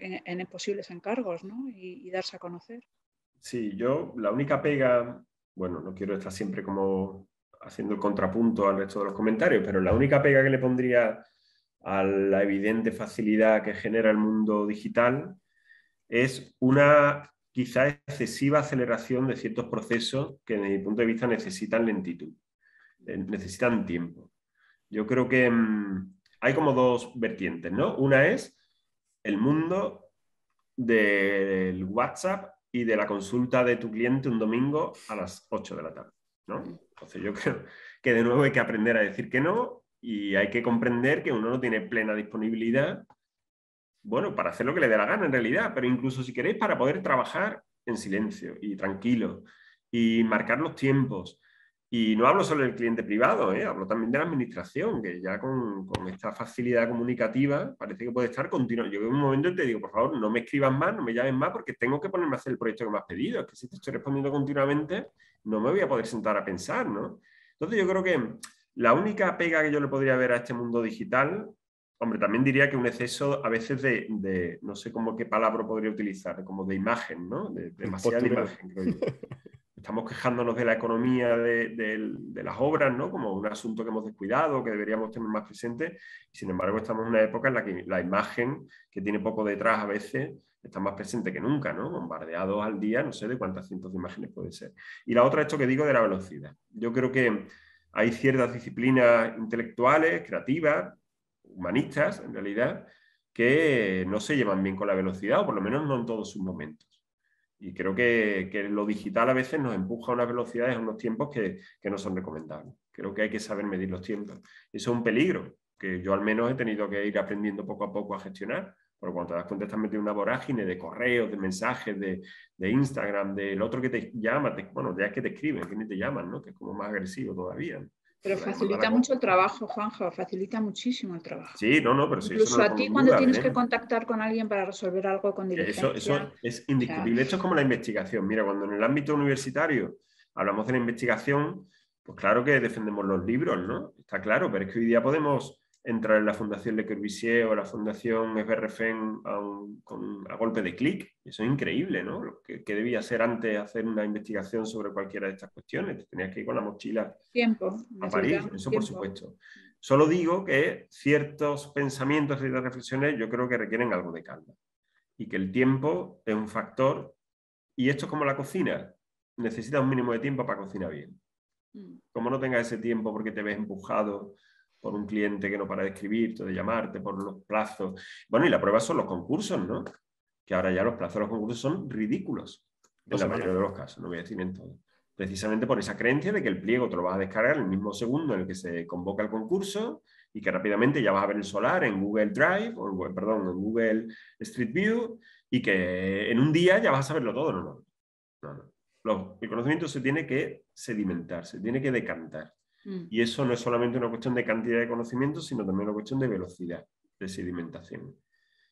posibles encargos ¿no? y, darse a conocer.
Sí, yo la única pega, bueno, no quiero estar siempre como haciendo el contrapunto al resto de los comentarios, pero la única pega que le pondría a la evidente facilidad que genera el mundo digital es una quizá excesiva aceleración de ciertos procesos que desde mi punto de vista necesitan lentitud, eh, necesitan tiempo. Yo creo que mm, hay como dos vertientes, ¿no? Una es el mundo del WhatsApp y de la consulta de tu cliente un domingo a las 8 de la tarde. ¿no? Entonces yo creo que de nuevo hay que aprender a decir que no y hay que comprender que uno no tiene plena disponibilidad, bueno, para hacer lo que le dé la gana en realidad, pero incluso si queréis para poder trabajar en silencio y tranquilo y marcar los tiempos y no hablo solo del cliente privado, ¿eh? hablo también de la administración, que ya con, esta facilidad comunicativa parece que puede estar continuo. Yo veo un momento y te digo, por favor, no me escribas más, no me llamen más, porque tengo que ponerme a hacer el proyecto que me has pedido. Es que si te estoy respondiendo continuamente, no me voy a poder sentar a pensar, ¿no? Entonces yo creo que la única pega que yo le podría ver a este mundo digital, hombre, también diría que un exceso a veces de, no sé cómo qué palabra podría utilizar, como de imagen, ¿no? demasiada imagen, creo yo. estamos quejándonos de la economía de, las obras, ¿no? Como un asunto que hemos descuidado, que deberíamos tener más presente. Y sin embargo, estamos en una época en la que la imagen que tiene poco detrás a veces está más presente que nunca, ¿no? Bombardeados al día, no sé de cuántas cientos de imágenes puede ser. Y la otra, esto que digo de la velocidad. Yo creo que hay ciertas disciplinas intelectuales, creativas, humanistas, en realidad, que no se llevan bien con la velocidad, o por lo menos no en todos sus momentos. Y creo que, lo digital a veces nos empuja a unas velocidades, a unos tiempos que, no son recomendables. Creo que hay que saber medir los tiempos. Eso es un peligro que yo al menos he tenido que ir aprendiendo poco a poco a gestionar, pero cuando te das cuenta estás metido una vorágine de correos, de mensajes, de, Instagram, del otro que te llama, te, bueno, ya es que te escriben, que ni te llaman, ¿no? que es como más agresivo todavía. Pero facilita mucho
el trabajo, Juanjo, facilita muchísimo el trabajo.
Sí, no, no, pero sí. Incluso a ti cuando tienes que ¿eh?
contactar con alguien para resolver algo con diligencia. Eso,
es indiscutible. Esto es como la investigación. Mira, cuando en el ámbito universitario hablamos de la investigación, pues claro que defendemos los libros, ¿no? Está claro, pero es que hoy día podemos entrar en la Fundación Le Corbusier o la Fundación FRFEN a, a golpe de clic. Eso es increíble, ¿no? Lo que, debía hacer antes hacer una investigación sobre cualquiera de estas cuestiones. Tenías que ir con la mochila
a París, eso por
supuesto. Solo digo que ciertos pensamientos, ciertas reflexiones, yo creo que requieren algo de calma. Y que el tiempo es un factor. Y esto es como la cocina. Necesitas un mínimo de tiempo para cocinar bien. Mm. Como no tengas ese tiempo porque te ves empujado por un cliente que no para de escribirte, de llamarte, por los plazos. Bueno, y la prueba son los concursos, ¿no? Que ahora ya los plazos de los concursos son ridículos en la mayoría de los casos, no voy a decir en todo. Precisamente por esa creencia de que el pliego te lo vas a descargar el mismo segundo en el que se convoca el concurso y que rápidamente ya vas a ver el solar en Google Drive, o, perdón, en Google Street View, y que en un día ya vas a saberlo todo. No, no. no, el conocimiento se tiene que sedimentar, se tiene que decantar. Mm. Y eso no es solamente una cuestión de cantidad de conocimiento, sino también una cuestión de velocidad de sedimentación.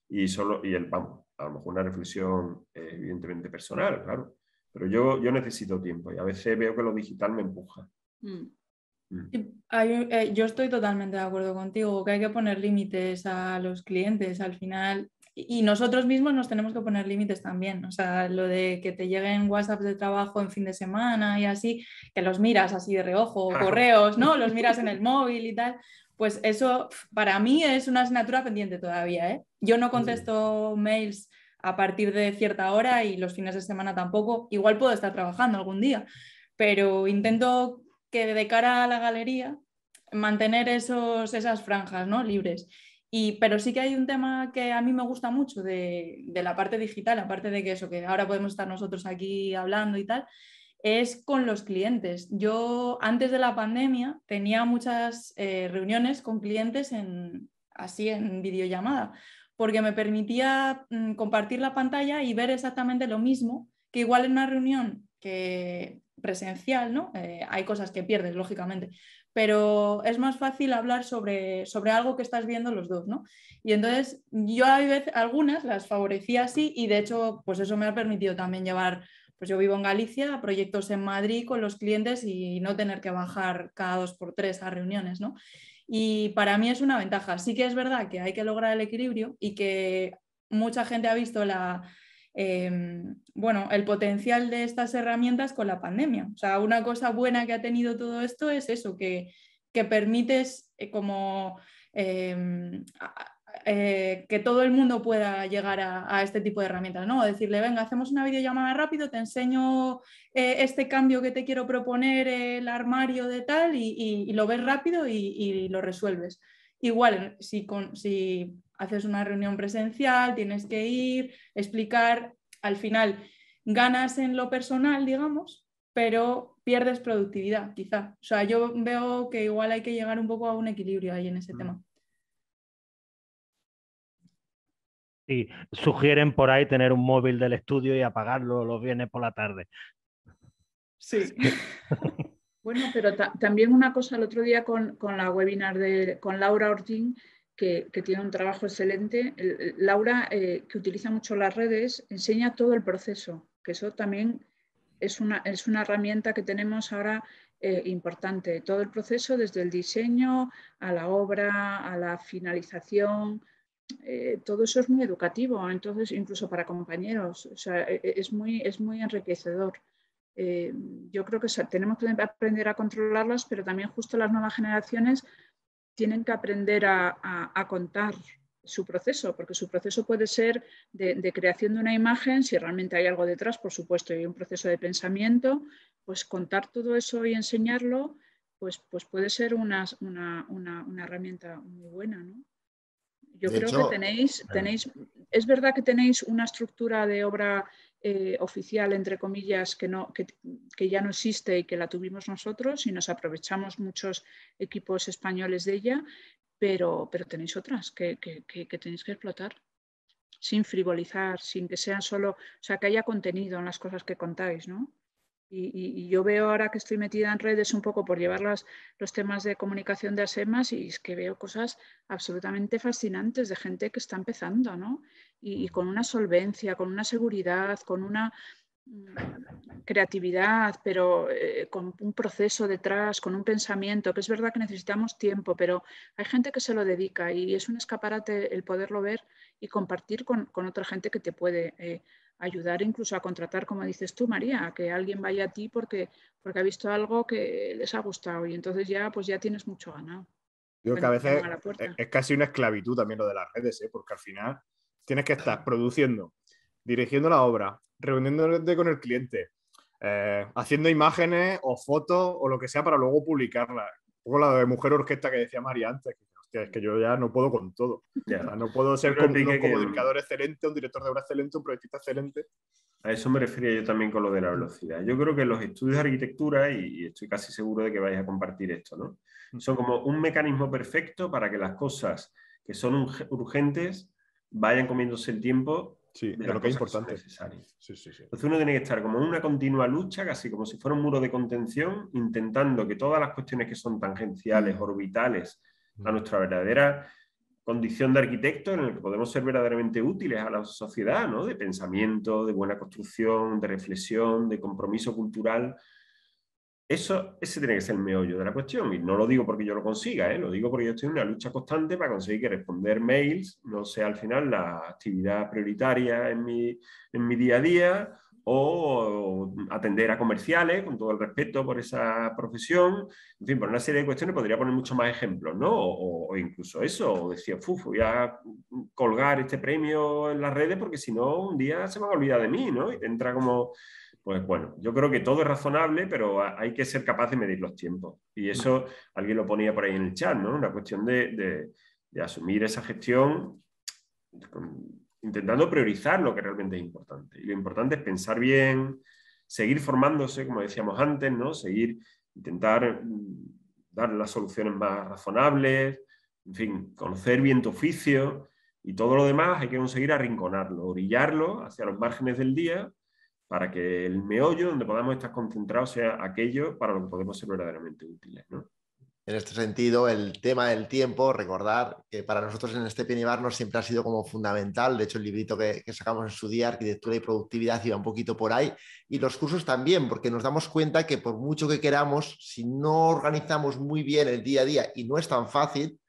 Y, solo, y el, vamos, a lo mejor una reflexión eh, evidentemente personal, claro, pero yo, necesito tiempo y a veces veo que lo digital me empuja.
Mm. Mm. Eh, yo estoy totalmente de acuerdo contigo, que hay que poner límites a los clientes. Al final, y nosotros mismos nos tenemos que poner límites también. O sea, lo de que te lleguen WhatsApp de trabajo en fin de semana y así, que los miras así de reojo, correos, ¿no? Los miras en el móvil y tal. Pues eso para mí es una asignatura pendiente todavía. ¿eh? Yo no contesto mails a partir de cierta hora y los fines de semana tampoco. Igual puedo estar trabajando algún día, pero intento que de cara a la galería mantener esos, esas franjas ¿no? libres. Y, pero sí que hay un tema que a mí me gusta mucho de, la parte digital, aparte de que eso, que ahora podemos estar nosotros aquí hablando y tal, es con los clientes. Yo antes de la pandemia tenía muchas eh, reuniones con clientes en, así en videollamada, porque me permitía mm, compartir la pantalla y ver exactamente lo mismo que igual en una reunión que presencial, ¿no? Eh, hay cosas que pierdes, lógicamente, pero es más fácil hablar sobre, sobre algo que estás viendo los dos, ¿no? Y entonces yo a veces algunas las favorecía así y de hecho pues eso me ha permitido también llevar, pues yo vivo en Galicia, proyectos en Madrid con los clientes y no tener que bajar cada dos por tres a reuniones, ¿no? Y para mí es una ventaja. Sí que es verdad que hay que lograr el equilibrio y que mucha gente ha visto la Em, bueno, el potencial de estas herramientas con la pandemia. O sea, una cosa buena que ha tenido todo esto es eso, que, que permites eh, como em, eh, que todo el mundo pueda llegar a, este tipo de herramientas, ¿no? Decirle, venga, hacemos una videollamada rápido, te enseño eh, este cambio que te quiero proponer, el armario de tal, y, lo ves rápido y, y, lo resuelves. Igual, si, con, si haces una reunión presencial, tienes que ir, explicar, al final ganas en lo personal, digamos, pero pierdes productividad, quizá. O sea, yo veo que igual hay que llegar un poco a un equilibrio
ahí en ese mm. tema. Sí, sugieren por ahí tener un móvil del estudio y apagarlo los viernes por la tarde. Sí.
bueno, pero también una cosa, el otro día con, la webinar de, con Laura Ortín, que, tiene un trabajo excelente. Laura, eh, que utiliza mucho las redes, enseña todo el proceso, que eso también es una, herramienta que tenemos ahora eh, importante. Todo el proceso, desde el diseño a la obra, a la finalización, eh, todo eso es muy educativo, entonces incluso para compañeros, e, e, es muy, es muy enriquecedor. yo creo que tenemos que aprender a controlarlas, pero también justo las nuevas generaciones tienen que aprender a, contar su proceso, porque su proceso puede ser de, creación de una imagen, si realmente hay algo detrás, por supuesto, y un proceso de pensamiento, pues contar todo eso y enseñarlo, pues, pues puede ser una, herramienta muy buena. Yo creo que tenéis, eh. tenéis, es verdad que tenéis una estructura de obra eh, oficial, entre comillas, que, no, que, ya no existe y que la tuvimos nosotros y nos aprovechamos muchos equipos españoles de ella, pero, pero tenéis otras que, que tenéis que explotar sin frivolizar, sin que sean solo, o sea, que haya contenido en las cosas que contáis, ¿no? Y, yo veo ahora que estoy metida en redes un poco por llevar los temas de comunicación de ASEMAS y es que veo cosas absolutamente fascinantes de gente que está empezando, ¿no? Y, mm. con una solvencia, con una seguridad, con una mm, creatividad, pero eh, con un proceso detrás, con un pensamiento, que es verdad que necesitamos tiempo, pero hay gente que se lo dedica y es un escaparate el poderlo ver y compartir con, otra gente que te puede eh, ayudar incluso a contratar, como dices tú, María, a que alguien vaya a ti porque, porque ha visto algo que les ha gustado y entonces ya, pues ya tienes mucho ganado.
Yo creo que a veces es, casi una esclavitud también lo de las redes, ¿eh? porque al final tienes que estar produciendo, dirigiendo la obra, reuniéndote con el cliente, eh, haciendo imágenes o fotos o lo que sea para luego publicarla. Un poco la de Mujer Orquesta que decía María antes, es que yo ya no puedo con todo. no puedo ser como, un comunicador excelente, un director de obra excelente, un proyectista excelente.
A eso me refería yo también con lo de la velocidad. Yo creo que los estudios de arquitectura, y estoy casi seguro de que vais a compartir esto, ¿no? Mm. son como un mecanismo perfecto para que las cosas que son urgentes vayan comiéndose el tiempo de lo que es importante. sí,
Entonces
uno tiene que estar como en una continua lucha, casi como si fuera un muro de contención, intentando que todas las cuestiones que son tangenciales, mm. orbitales, a nuestra verdadera condición de arquitecto en el que podemos ser verdaderamente útiles a la sociedad, ¿no? De pensamiento, de buena construcción, de reflexión, de compromiso cultural. Eso, ese tiene que ser el meollo de la cuestión. Y no lo digo porque yo lo consiga, ¿eh? lo digo porque yo estoy en una lucha constante para conseguir que responder mails no sea al final la actividad prioritaria en mi, en mi día a día o, atender a comerciales, con todo el respeto por esa profesión, en fin, por una serie de cuestiones, podría poner muchos más ejemplos, ¿no? O, incluso eso, decía, uff, voy a colgar este premio en las redes porque si no, un día se me va a olvidar de mí, ¿no? Y entra como, pues bueno, yo creo que todo es razonable, pero hay que ser capaz de medir los tiempos. Y eso alguien lo ponía por ahí en el chat, ¿no? Una cuestión de, asumir esa gestión intentando priorizar lo que realmente es importante. Y lo importante es pensar bien, seguir formándose, como decíamos antes, ¿no? Seguir, intentar mm, dar las soluciones más razonables, en fin, conocer bien tu oficio y todo lo demás hay que conseguir arrinconarlo, orillarlo hacia los márgenes del día para que el meollo donde podamos estar concentrados sea
aquello para lo que podemos ser verdaderamente útiles, ¿no? En este sentido, el tema del tiempo, recordar que para nosotros en este no siempre ha sido como fundamental. De hecho, el librito que, sacamos en su día, Arquitectura y Productividad, iba un poquito por ahí. Y los cursos también, porque nos damos cuenta que por mucho que queramos, si no organizamos muy bien el día a día, y no es tan fácil,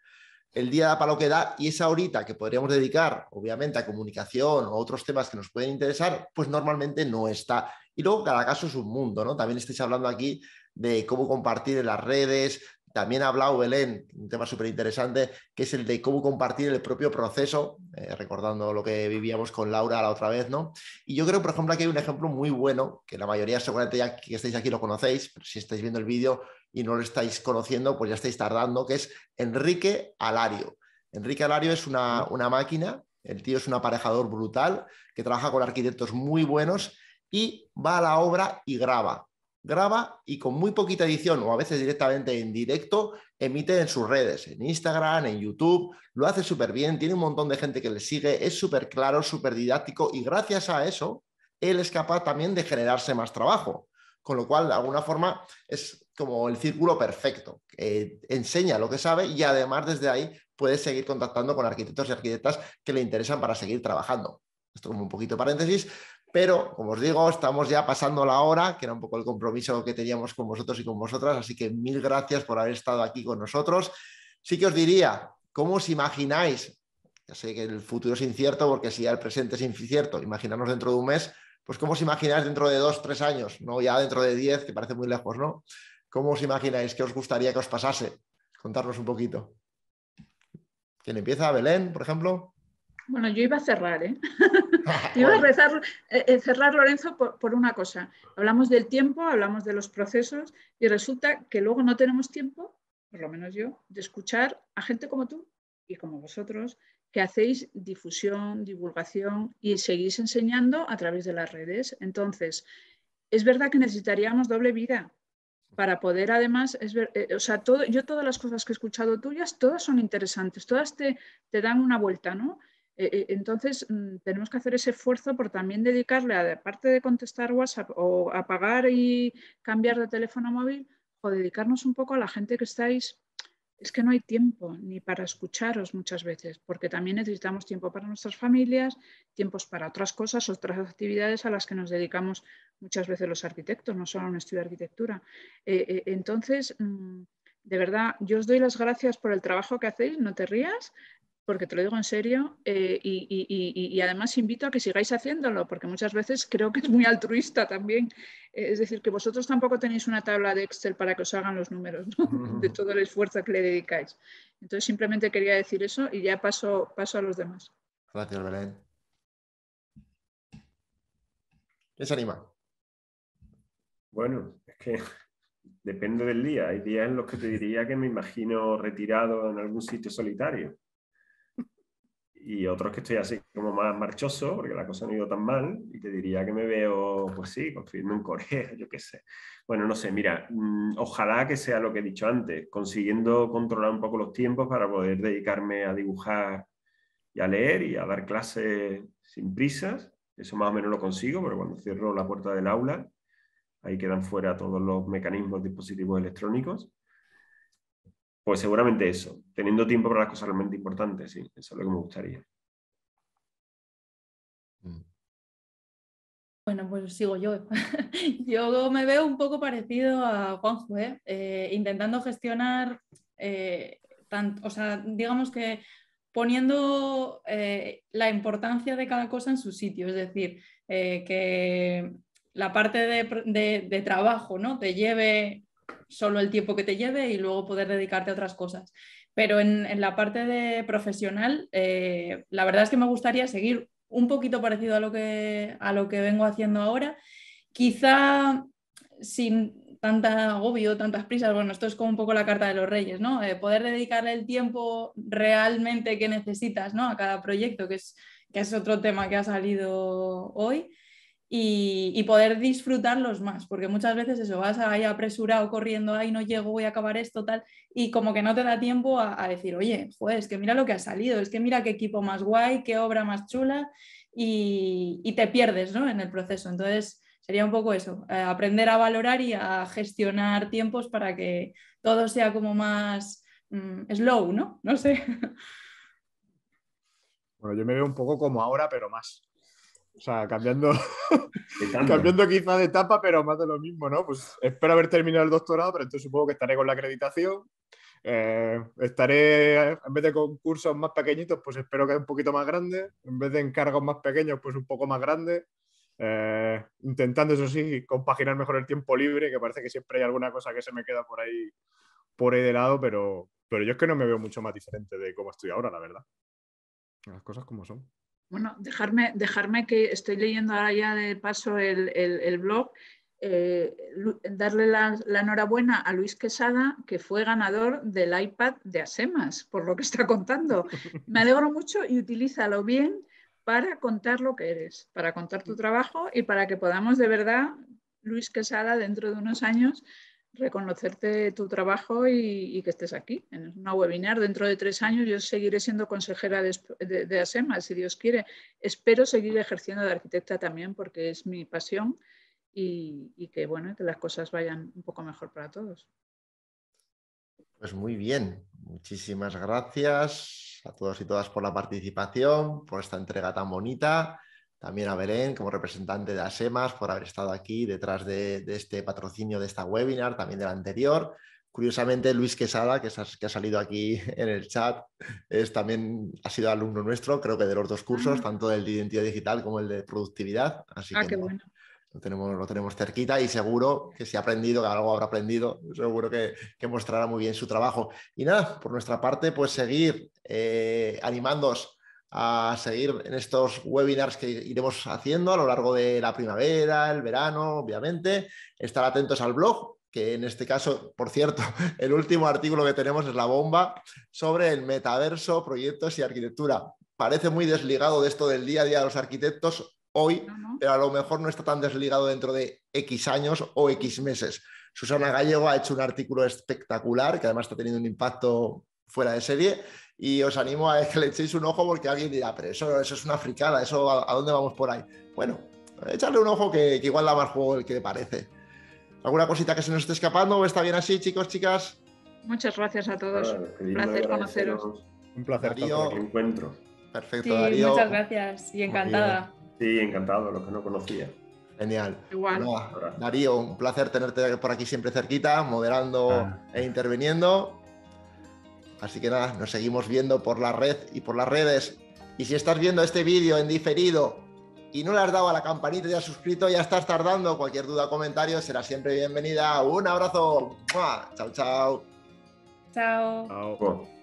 el día da para lo que da y esa horita que podríamos dedicar, obviamente, a comunicación o a otros temas que nos pueden interesar, pues normalmente no está. Y luego cada caso es un mundo, ¿no? También estáis hablando aquí de cómo compartir en las redes, también ha hablado Belén, un tema súper interesante, que es el de cómo compartir el propio proceso, eh, recordando lo que vivíamos con Laura la otra vez, ¿no? Y yo creo, por ejemplo, que hay un ejemplo muy bueno, que la mayoría seguramente ya que estáis aquí lo conocéis, pero si estáis viendo el vídeo y no lo estáis conociendo, pues ya estáis tardando, que es Enrique Alario. Enrique Alario es una, una máquina, el tío es un aparejador brutal, que trabaja con arquitectos muy buenos y va a la obra y graba graba y con muy poquita edición o a veces directamente en directo emite en sus redes, en Instagram, en YouTube, lo hace súper bien, tiene un montón de gente que le sigue, es súper claro, súper didáctico y gracias a eso él es capaz también de generarse más trabajo. Con lo cual, de alguna forma, es como el círculo perfecto. enseña lo que sabe y además desde ahí puede seguir contactando con arquitectos y arquitectas que le interesan para seguir trabajando. Esto como un poquito de paréntesis, pero, como os digo, estamos ya pasando la hora, que era un poco el compromiso que teníamos con vosotros y con vosotras, así que mil gracias por haber estado aquí con nosotros. Sí que os diría, ¿cómo os imagináis? Ya sé que el futuro es incierto, porque si ya el presente es incierto, imaginarnos dentro de un mes, pues ¿cómo os imagináis dentro de dos, tres años? No ya dentro de diez, que parece muy lejos, ¿no? ¿Cómo os imagináis? ¿Qué os gustaría que os pasase? Contarnos un poquito. ¿Quién empieza? ¿Belén, por ejemplo?
Bueno, yo iba a cerrar, ¿eh? Iba a eh, eh, cerrar, Lorenzo, por, una cosa. Hablamos del tiempo, hablamos de los procesos y resulta que luego no tenemos tiempo, por lo menos yo, de escuchar a gente como tú y como vosotros que hacéis difusión, divulgación y seguís enseñando a través de las redes. Entonces, es verdad que necesitaríamos doble vida para poder además, eh, o sea, todo, yo todas las cosas que he escuchado tuyas, todas son interesantes, todas te dan una vuelta, ¿no? Eh, eh, entonces, mm, tenemos que hacer ese esfuerzo por también dedicarle, aparte de contestar WhatsApp o apagar y cambiar de teléfono móvil, o dedicarnos un poco a la gente que estáis. Es que no hay tiempo ni para escucharos muchas veces, porque también necesitamos tiempo para nuestras familias, tiempos para otras cosas, otras actividades a las que nos dedicamos muchas veces los arquitectos, no solo un estudio de arquitectura. Eh, entonces, mm, de verdad, yo os doy las gracias por el trabajo que hacéis, no te rías, porque te lo digo en serio, eh, y, además invito a que sigáis haciéndolo, porque muchas veces creo que es muy altruista también. es decir, que vosotros tampoco tenéis una tabla de Excel para que os hagan los números de todo el esfuerzo que le dedicáis. Entonces, simplemente quería decir eso y ya paso, paso a los demás.
Gracias, Belén. ¿Qué se anima? Bueno, es que
depende del día. Hay días en los que te diría que me imagino retirado en algún sitio solitario y otros que estoy así como más marchoso, porque la cosa no ha ido tan mal, y te diría que me veo, pues sí, construyendo un Corea, yo qué sé. Bueno, no sé, mira, mm, ojalá que sea lo que he dicho antes, consiguiendo controlar un poco los tiempos para poder dedicarme a dibujar y a leer y a dar clases sin prisas. Eso más o menos lo consigo, pero cuando cierro la puerta del aula, ahí quedan fuera todos los mecanismos, dispositivos electrónicos. Pues seguramente eso, teniendo tiempo para las cosas realmente importantes, sí, eso es lo que me gustaría.
Mm. Bueno, pues sigo yo. yo me veo un poco parecido a Juanjo, ¿eh? Eh, intentando gestionar, eh, o sea, digamos que poniendo la importancia de cada cosa en su sitio, es decir, que la parte de, de trabajo ¿no? te lleve solo el tiempo que te lleve y luego poder dedicarte a otras cosas. Pero en, la parte de profesional, eh, la verdad es que me gustaría seguir un poquito parecido a lo que, a lo que vengo haciendo ahora, quizá sin tanta agobio, tantas prisas. Bueno, esto es como un poco la carta de los reyes, ¿no? Eh, poder dedicar el tiempo realmente que necesitas, ¿no? A cada proyecto, que es otro tema que ha salido hoy y, poder disfrutarlos más, porque muchas veces eso, vas ahí apresurado, corriendo, ahí no llego, voy a acabar esto, tal, y como que no te da tiempo a, decir, oye, joder, es que mira lo que ha salido, es que mira qué equipo más guay, qué obra más chula, y, te pierdes en el proceso. Entonces, sería un poco eso, eh, aprender a valorar y a gestionar tiempos para que todo sea como más mm, slow, ¿no? No
sé. Bueno, yo me veo un poco como ahora, pero más. O sea, cambiando, cambiando quizá de etapa, pero más de lo mismo, ¿no? Pues espero haber terminado el doctorado, pero entonces supongo que estaré con la acreditación. Eh, estaré, en vez de concursos más pequeñitos, pues espero que un poquito más grande. En vez de encargos más pequeños, pues un poco más grande. Eh, intentando, eso sí, compaginar mejor el tiempo libre, que parece que siempre hay alguna cosa que se me queda por ahí, por ahí de lado, pero, pero yo es que no me veo mucho más diferente de cómo estoy ahora, la verdad. Las cosas como son. Bueno, dejarme,
que estoy leyendo ahora ya de paso el, blog. Eh, darle la, la, enhorabuena a Luis Quesada, que fue ganador del iPad de Asemas, por lo que está contando. Me alegro mucho y utilízalo bien para contar lo que eres, para contar tu trabajo y para que podamos de verdad, Luis Quesada, dentro de unos años, reconocerte tu trabajo y, que estés aquí en un webinar. Dentro de tres años yo seguiré siendo consejera de, ASEMA, si Dios quiere. Espero seguir ejerciendo de arquitecta también porque es mi pasión y, y que, bueno, que las cosas vayan un poco mejor para todos.
Pues muy bien, muchísimas gracias a todos y todas por la participación, por esta entrega tan bonita también a Belén como representante de ASEMAS por haber estado aquí detrás de, este patrocinio de esta webinar, también del anterior. Curiosamente, Luis Quesada, que, que ha salido aquí en el chat, es, también ha sido alumno nuestro, creo que de los dos cursos, ah. tanto del de identidad digital como el de productividad. Así ah, que lo, tenemos, lo tenemos cerquita y seguro que si ha aprendido, que algo habrá aprendido, seguro que, mostrará muy bien su trabajo. Y nada, por nuestra parte, pues seguir eh, a seguir en estos webinars que iremos haciendo a lo largo de la primavera, el verano, obviamente. Estar atentos al blog, que en este caso, por cierto, el último artículo que tenemos es la bomba sobre el metaverso, proyectos y arquitectura. Parece muy desligado de esto del día a día de los arquitectos hoy, pero a lo mejor no está tan desligado dentro de X años o X meses. Susana Gallego ha hecho un artículo espectacular que además está teniendo un impacto fuera de serie y os animo a que le echéis un ojo porque alguien dirá, pero eso, es una fricada, eso a, dónde vamos por ahí. Bueno, echarle un ojo que, igual da más juego el que parece. ¿Alguna cosita que se nos esté escapando o está bien así, chicos, chicas?
Muchas gracias a todos. un placer conoceros.
Un placer Darío. encuentro. Perfecto, sí, Muchas
gracias y
encantada.
Sí, encantado, los que no conocía. Genial. Igual. Darío, un placer tenerte por aquí siempre cerquita, moderando ah. e interviniendo. Así que nada, nos seguimos viendo por la red y por las redes. Y si estás viendo este vídeo en diferido y no le has dado a la campanita y has suscrito, ya estás tardando. Cualquier duda o comentario será siempre bienvenida. Un abrazo. Chao, chao. Chao. chao.